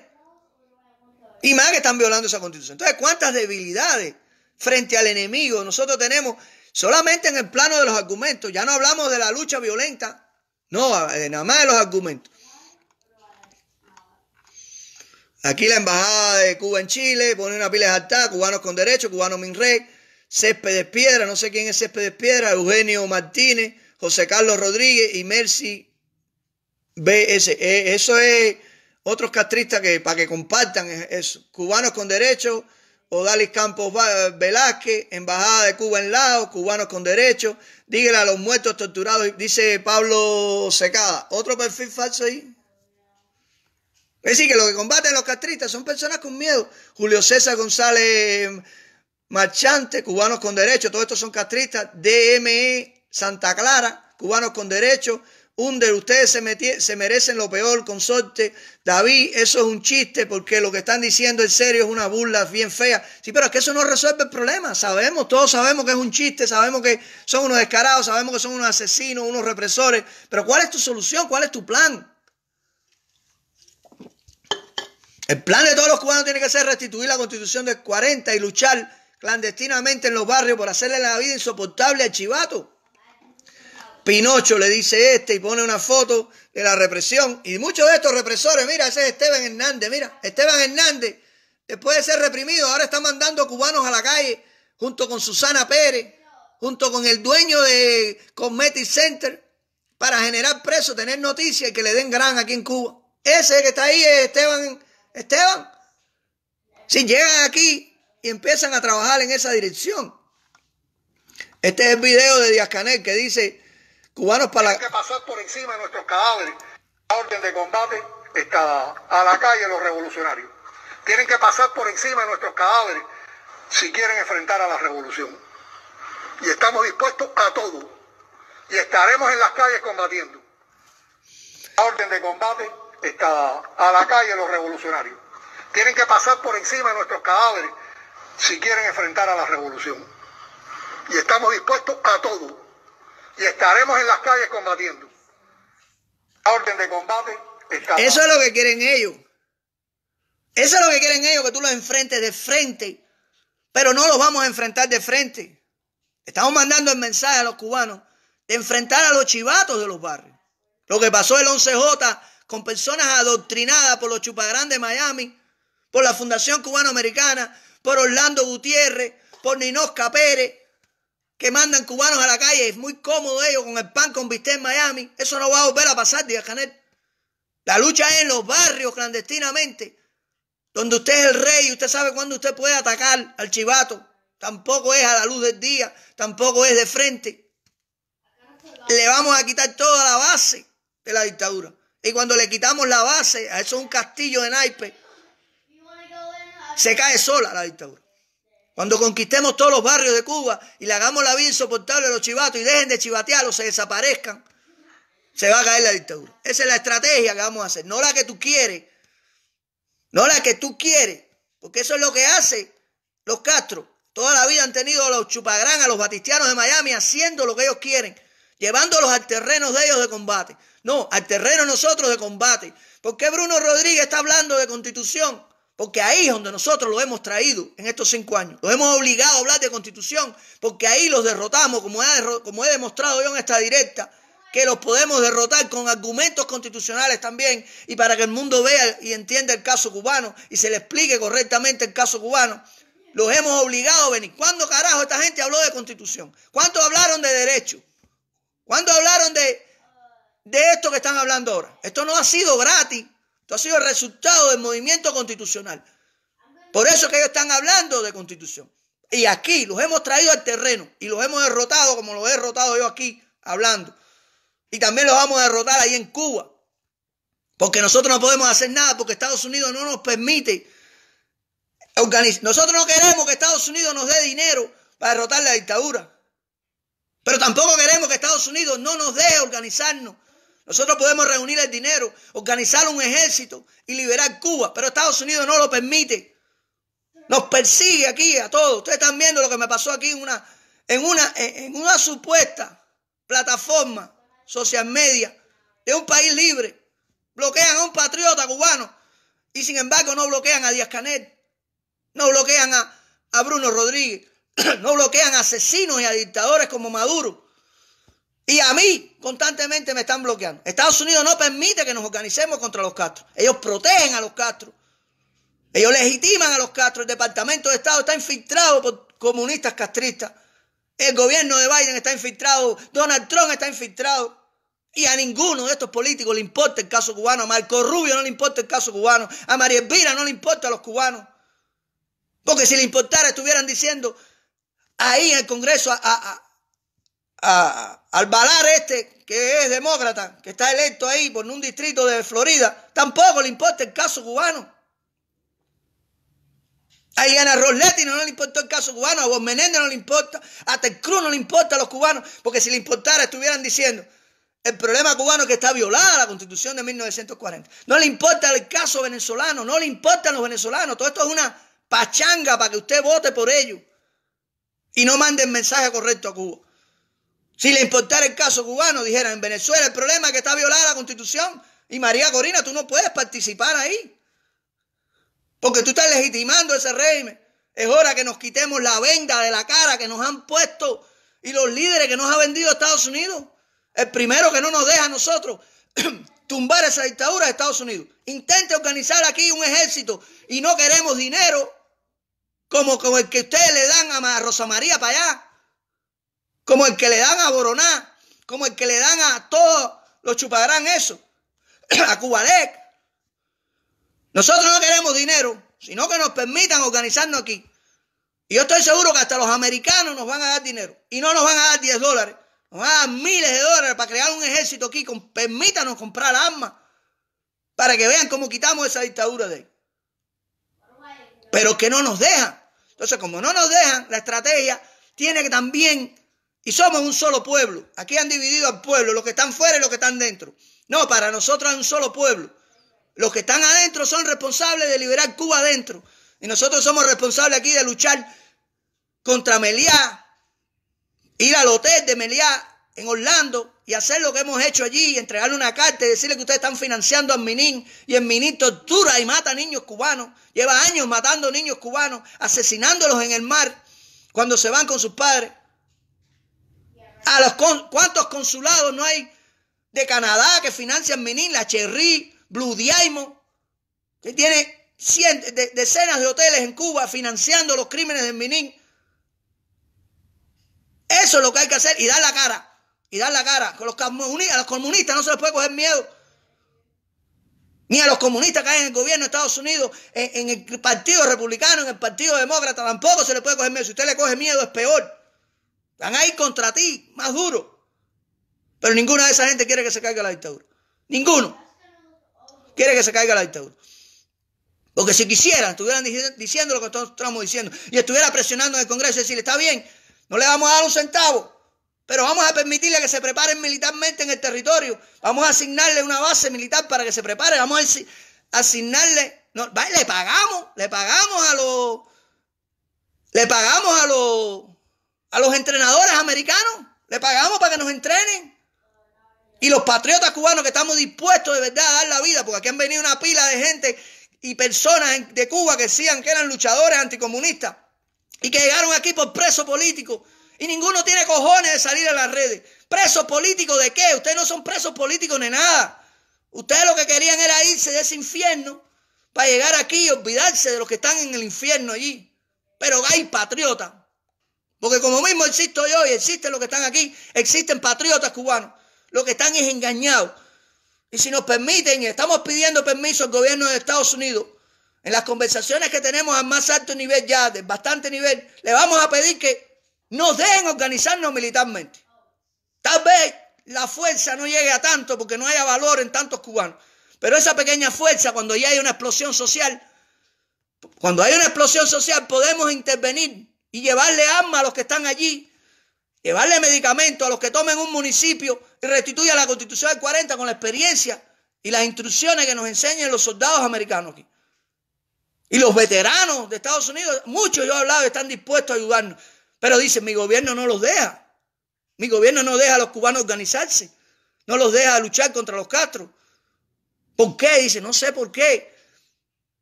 Y más que están violando esa constitución. Entonces, ¿cuántas debilidades frente al enemigo nosotros tenemos solamente en el plano de los argumentos? Ya no hablamos de la lucha violenta no, eh, nada más los argumentos. Aquí la embajada de Cuba en Chile pone una pila de cubanos con derecho, cubanos minrey, Céspedes Piedra, no sé quién es Céspedes Piedra, Eugenio Martínez, José Carlos Rodríguez y Mercy BS. E. Eso es otros castristas que para que compartan eso. Cubanos con derecho, Odalis Campos Velázquez, Embajada de Cuba en Laos, Cubanos con Derecho, dígale a los muertos torturados, dice Pablo Secada. Otro perfil falso ahí. Es decir, que lo que combaten los castristas son personas con miedo. Julio César González Marchante, Cubanos con Derecho, todos estos son castristas. DME Santa Clara, Cubanos con Derecho. Under, ustedes se, se merecen lo peor, consorte. David, eso es un chiste porque lo que están diciendo en serio es una burla bien fea. Sí, pero es que eso no resuelve el problema. Sabemos, todos sabemos que es un chiste, sabemos que son unos descarados, sabemos que son unos asesinos, unos represores. Pero ¿cuál es tu solución? ¿Cuál es tu plan? El plan de todos los cubanos tiene que ser restituir la constitución del 40 y luchar clandestinamente en los barrios por hacerle la vida insoportable al chivato. Pinocho le dice este y pone una foto de la represión. Y muchos de estos represores, mira, ese es Esteban Hernández, mira, Esteban Hernández, después de ser reprimido, ahora está mandando cubanos a la calle junto con Susana Pérez, junto con el dueño de Cosmetic Center, para generar presos, tener noticias y que le den gran aquí en Cuba. Ese que está ahí es Esteban. Esteban. Si llegan aquí y empiezan a trabajar en esa dirección. Este es el video de Díaz Canel que dice Cubanos para que pasar por encima de nuestros cadáveres. La orden de combate está A la calle los revolucionarios. Tienen que pasar por encima de nuestros cadáveres si quieren enfrentar a la revolución. Y estamos dispuestos a todo. Y estaremos en las calles combatiendo. La orden de combate está A la calle los revolucionarios. Tienen que pasar por encima de nuestros cadáveres si quieren enfrentar a la revolución. Y estamos dispuestos a todo y estaremos en las calles combatiendo. a orden de combate Eso es lo que quieren ellos. Eso es lo que quieren ellos, que tú los enfrentes de frente. Pero no los vamos a enfrentar de frente. Estamos mandando el mensaje a los cubanos de enfrentar a los chivatos de los barrios. Lo que pasó el 11J con personas adoctrinadas por los chupagrandes de Miami, por la Fundación Cubano-Americana, por Orlando Gutiérrez, por Ninos Pérez, que mandan cubanos a la calle, es muy cómodo ellos con el pan con bistec en Miami. Eso no va a volver a pasar, Díaz Canel. La lucha es en los barrios clandestinamente, donde usted es el rey y usted sabe cuándo usted puede atacar al chivato. Tampoco es a la luz del día, tampoco es de frente. Le vamos a quitar toda la base de la dictadura. Y cuando le quitamos la base, a eso es un castillo de naipes, se cae sola la dictadura. Cuando conquistemos todos los barrios de Cuba y le hagamos la vida insoportable a los chivatos y dejen de chivatearlos, se desaparezcan, se va a caer la dictadura. Esa es la estrategia que vamos a hacer, no la que tú quieres, no la que tú quieres, porque eso es lo que hace los Castro. Toda la vida han tenido a los chupagrán, a los batistianos de Miami haciendo lo que ellos quieren, llevándolos al terreno de ellos de combate. No, al terreno nosotros de combate. ¿Por qué Bruno Rodríguez está hablando de constitución? Porque ahí es donde nosotros lo hemos traído en estos cinco años. Los hemos obligado a hablar de constitución, porque ahí los derrotamos, como he, demostrado yo en esta directa, que los podemos derrotar con argumentos constitucionales también, y para que el mundo vea y entienda el caso cubano y se le explique correctamente el caso cubano. Los hemos obligado a venir. ¿Cuándo carajo esta gente habló de constitución? ¿Cuánto hablaron de derecho? ¿Cuándo hablaron de, de esto que están hablando ahora? Esto no ha sido gratis. Esto ha sido el resultado del movimiento constitucional. Por eso que ellos están hablando de constitución. Y aquí los hemos traído al terreno y los hemos derrotado como los he derrotado yo aquí hablando. Y también los vamos a derrotar ahí en Cuba. Porque nosotros no podemos hacer nada porque Estados Unidos no nos permite organizar. Nosotros no queremos que Estados Unidos nos dé dinero para derrotar la dictadura. Pero tampoco queremos que Estados Unidos no nos dé organizarnos nosotros podemos reunir el dinero, organizar un ejército y liberar Cuba, pero Estados Unidos no lo permite. Nos persigue aquí a todos. Ustedes están viendo lo que me pasó aquí en una, en una, en una supuesta plataforma social media de un país libre. Bloquean a un patriota cubano y sin embargo no bloquean a Díaz Canet, no bloquean a, a Bruno Rodríguez, no bloquean a asesinos y a dictadores como Maduro. Y a mí constantemente me están bloqueando. Estados Unidos no permite que nos organicemos contra los Castro. Ellos protegen a los Castro. Ellos legitiman a los Castro. El Departamento de Estado está infiltrado por comunistas castristas. El gobierno de Biden está infiltrado. Donald Trump está infiltrado. Y a ninguno de estos políticos le importa el caso cubano. A Marco Rubio no le importa el caso cubano. A María Elvira no le importa a los cubanos. Porque si le importara estuvieran diciendo ahí en el Congreso a, al Balar este, que es demócrata, que está electo ahí por un distrito de Florida, tampoco le importa el caso cubano. A Eliana Rosletti no le importó el caso cubano, a Bob Menéndez no le importa, a el Cruz no le importa a los cubanos, porque si le importara estuvieran diciendo, el problema cubano es que está violada la constitución de 1940. No le importa el caso venezolano, no le importan los venezolanos, todo esto es una pachanga para que usted vote por ellos y no mande el mensaje correcto a Cuba. Si le importara el caso cubano, dijera, en Venezuela el problema es que está violada la constitución y María Corina, tú no puedes participar ahí. Porque tú estás legitimando ese régimen. Es hora que nos quitemos la venda de la cara que nos han puesto y los líderes que nos ha vendido Estados Unidos. El primero que no nos deja a nosotros tumbar esa dictadura de Estados Unidos. Intente organizar aquí un ejército y no queremos dinero como, como el que ustedes le dan a Rosa María para allá como el que le dan a Boroná, como el que le dan a todos los chupadrán eso, a Cubalec. Nosotros no queremos dinero, sino que nos permitan organizarnos aquí. Y yo estoy seguro que hasta los americanos nos van a dar dinero. Y no nos van a dar 10 dólares. Nos van a dar miles de dólares para crear un ejército aquí. Con, permítanos comprar armas para que vean cómo quitamos esa dictadura de ahí. Pero que no nos dejan. Entonces, como no nos dejan, la estrategia tiene que también y somos un solo pueblo. Aquí han dividido al pueblo, los que están fuera y los que están dentro. No, para nosotros es un solo pueblo. Los que están adentro son responsables de liberar Cuba adentro. Y nosotros somos responsables aquí de luchar contra Meliá, ir al hotel de Meliá en Orlando y hacer lo que hemos hecho allí, entregarle una carta y decirle que ustedes están financiando a Minin y el Minin tortura y mata a niños cubanos. Lleva años matando niños cubanos, asesinándolos en el mar cuando se van con sus padres. A los ¿Cuántos consulados no hay de Canadá que financian Minin, la Cherry, Blue Diamond, que tiene de, decenas de hoteles en Cuba financiando los crímenes de Minin? Eso es lo que hay que hacer y dar la cara. Y dar la cara. Con los a los comunistas no se les puede coger miedo. Ni a los comunistas que hay en el gobierno de Estados Unidos, en, en el partido republicano, en el partido demócrata, tampoco se les puede coger miedo. Si usted le coge miedo es peor. Están ahí contra ti, más duro. Pero ninguna de esa gente quiere que se caiga la dictadura. Ninguno quiere que se caiga la dictadura. Porque si quisieran, estuvieran diciendo lo que estamos diciendo y estuviera presionando en el Congreso y decirle, está bien, no le vamos a dar un centavo, pero vamos a permitirle que se preparen militarmente en el territorio. Vamos a asignarle una base militar para que se prepare. Vamos a asignarle, le pagamos, le pagamos a los, le pagamos a los a los entrenadores americanos le pagamos para que nos entrenen. Y los patriotas cubanos que estamos dispuestos de verdad a dar la vida, porque aquí han venido una pila de gente y personas de Cuba que decían que eran luchadores anticomunistas y que llegaron aquí por preso político. Y ninguno tiene cojones de salir a las redes. ¿Presos políticos de qué? Ustedes no son presos políticos ni nada. Ustedes lo que querían era irse de ese infierno para llegar aquí y olvidarse de los que están en el infierno allí. Pero hay patriotas porque como mismo existo yo y existen los que están aquí, existen patriotas cubanos. lo que están es engañados. Y si nos permiten, y estamos pidiendo permiso al gobierno de Estados Unidos, en las conversaciones que tenemos a más alto nivel ya, de bastante nivel, le vamos a pedir que nos dejen organizarnos militarmente. Tal vez la fuerza no llegue a tanto porque no haya valor en tantos cubanos. Pero esa pequeña fuerza, cuando ya hay una explosión social, cuando hay una explosión social, podemos intervenir y llevarle armas a los que están allí, llevarle medicamentos a los que tomen un municipio y restituya la constitución del 40 con la experiencia y las instrucciones que nos enseñan los soldados americanos aquí. Y los veteranos de Estados Unidos, muchos yo he hablado, están dispuestos a ayudarnos. Pero dicen, mi gobierno no los deja. Mi gobierno no deja a los cubanos organizarse. No los deja luchar contra los Castro. ¿Por qué? Dice, no sé por qué.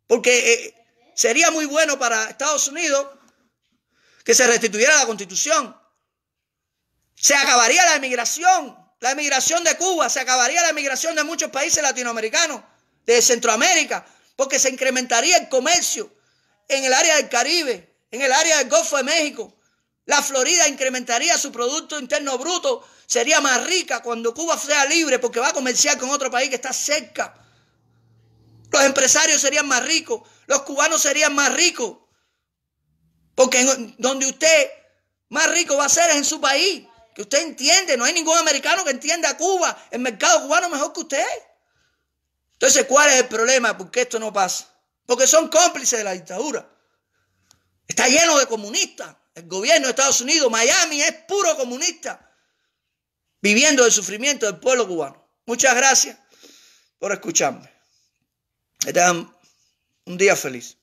Porque eh, sería muy bueno para Estados Unidos que se restituyera la constitución. Se acabaría la emigración, la emigración de Cuba, se acabaría la emigración de muchos países latinoamericanos, de Centroamérica, porque se incrementaría el comercio en el área del Caribe, en el área del Golfo de México. La Florida incrementaría su Producto Interno Bruto, sería más rica cuando Cuba sea libre porque va a comerciar con otro país que está cerca. Los empresarios serían más ricos, los cubanos serían más ricos. Porque donde usted más rico va a ser es en su país. Que usted entiende. No hay ningún americano que entienda a Cuba, el mercado cubano mejor que usted. Entonces, ¿cuál es el problema? ¿Por qué esto no pasa? Porque son cómplices de la dictadura. Está lleno de comunistas. El gobierno de Estados Unidos, Miami, es puro comunista. Viviendo el sufrimiento del pueblo cubano. Muchas gracias por escucharme. Que tengan un día feliz.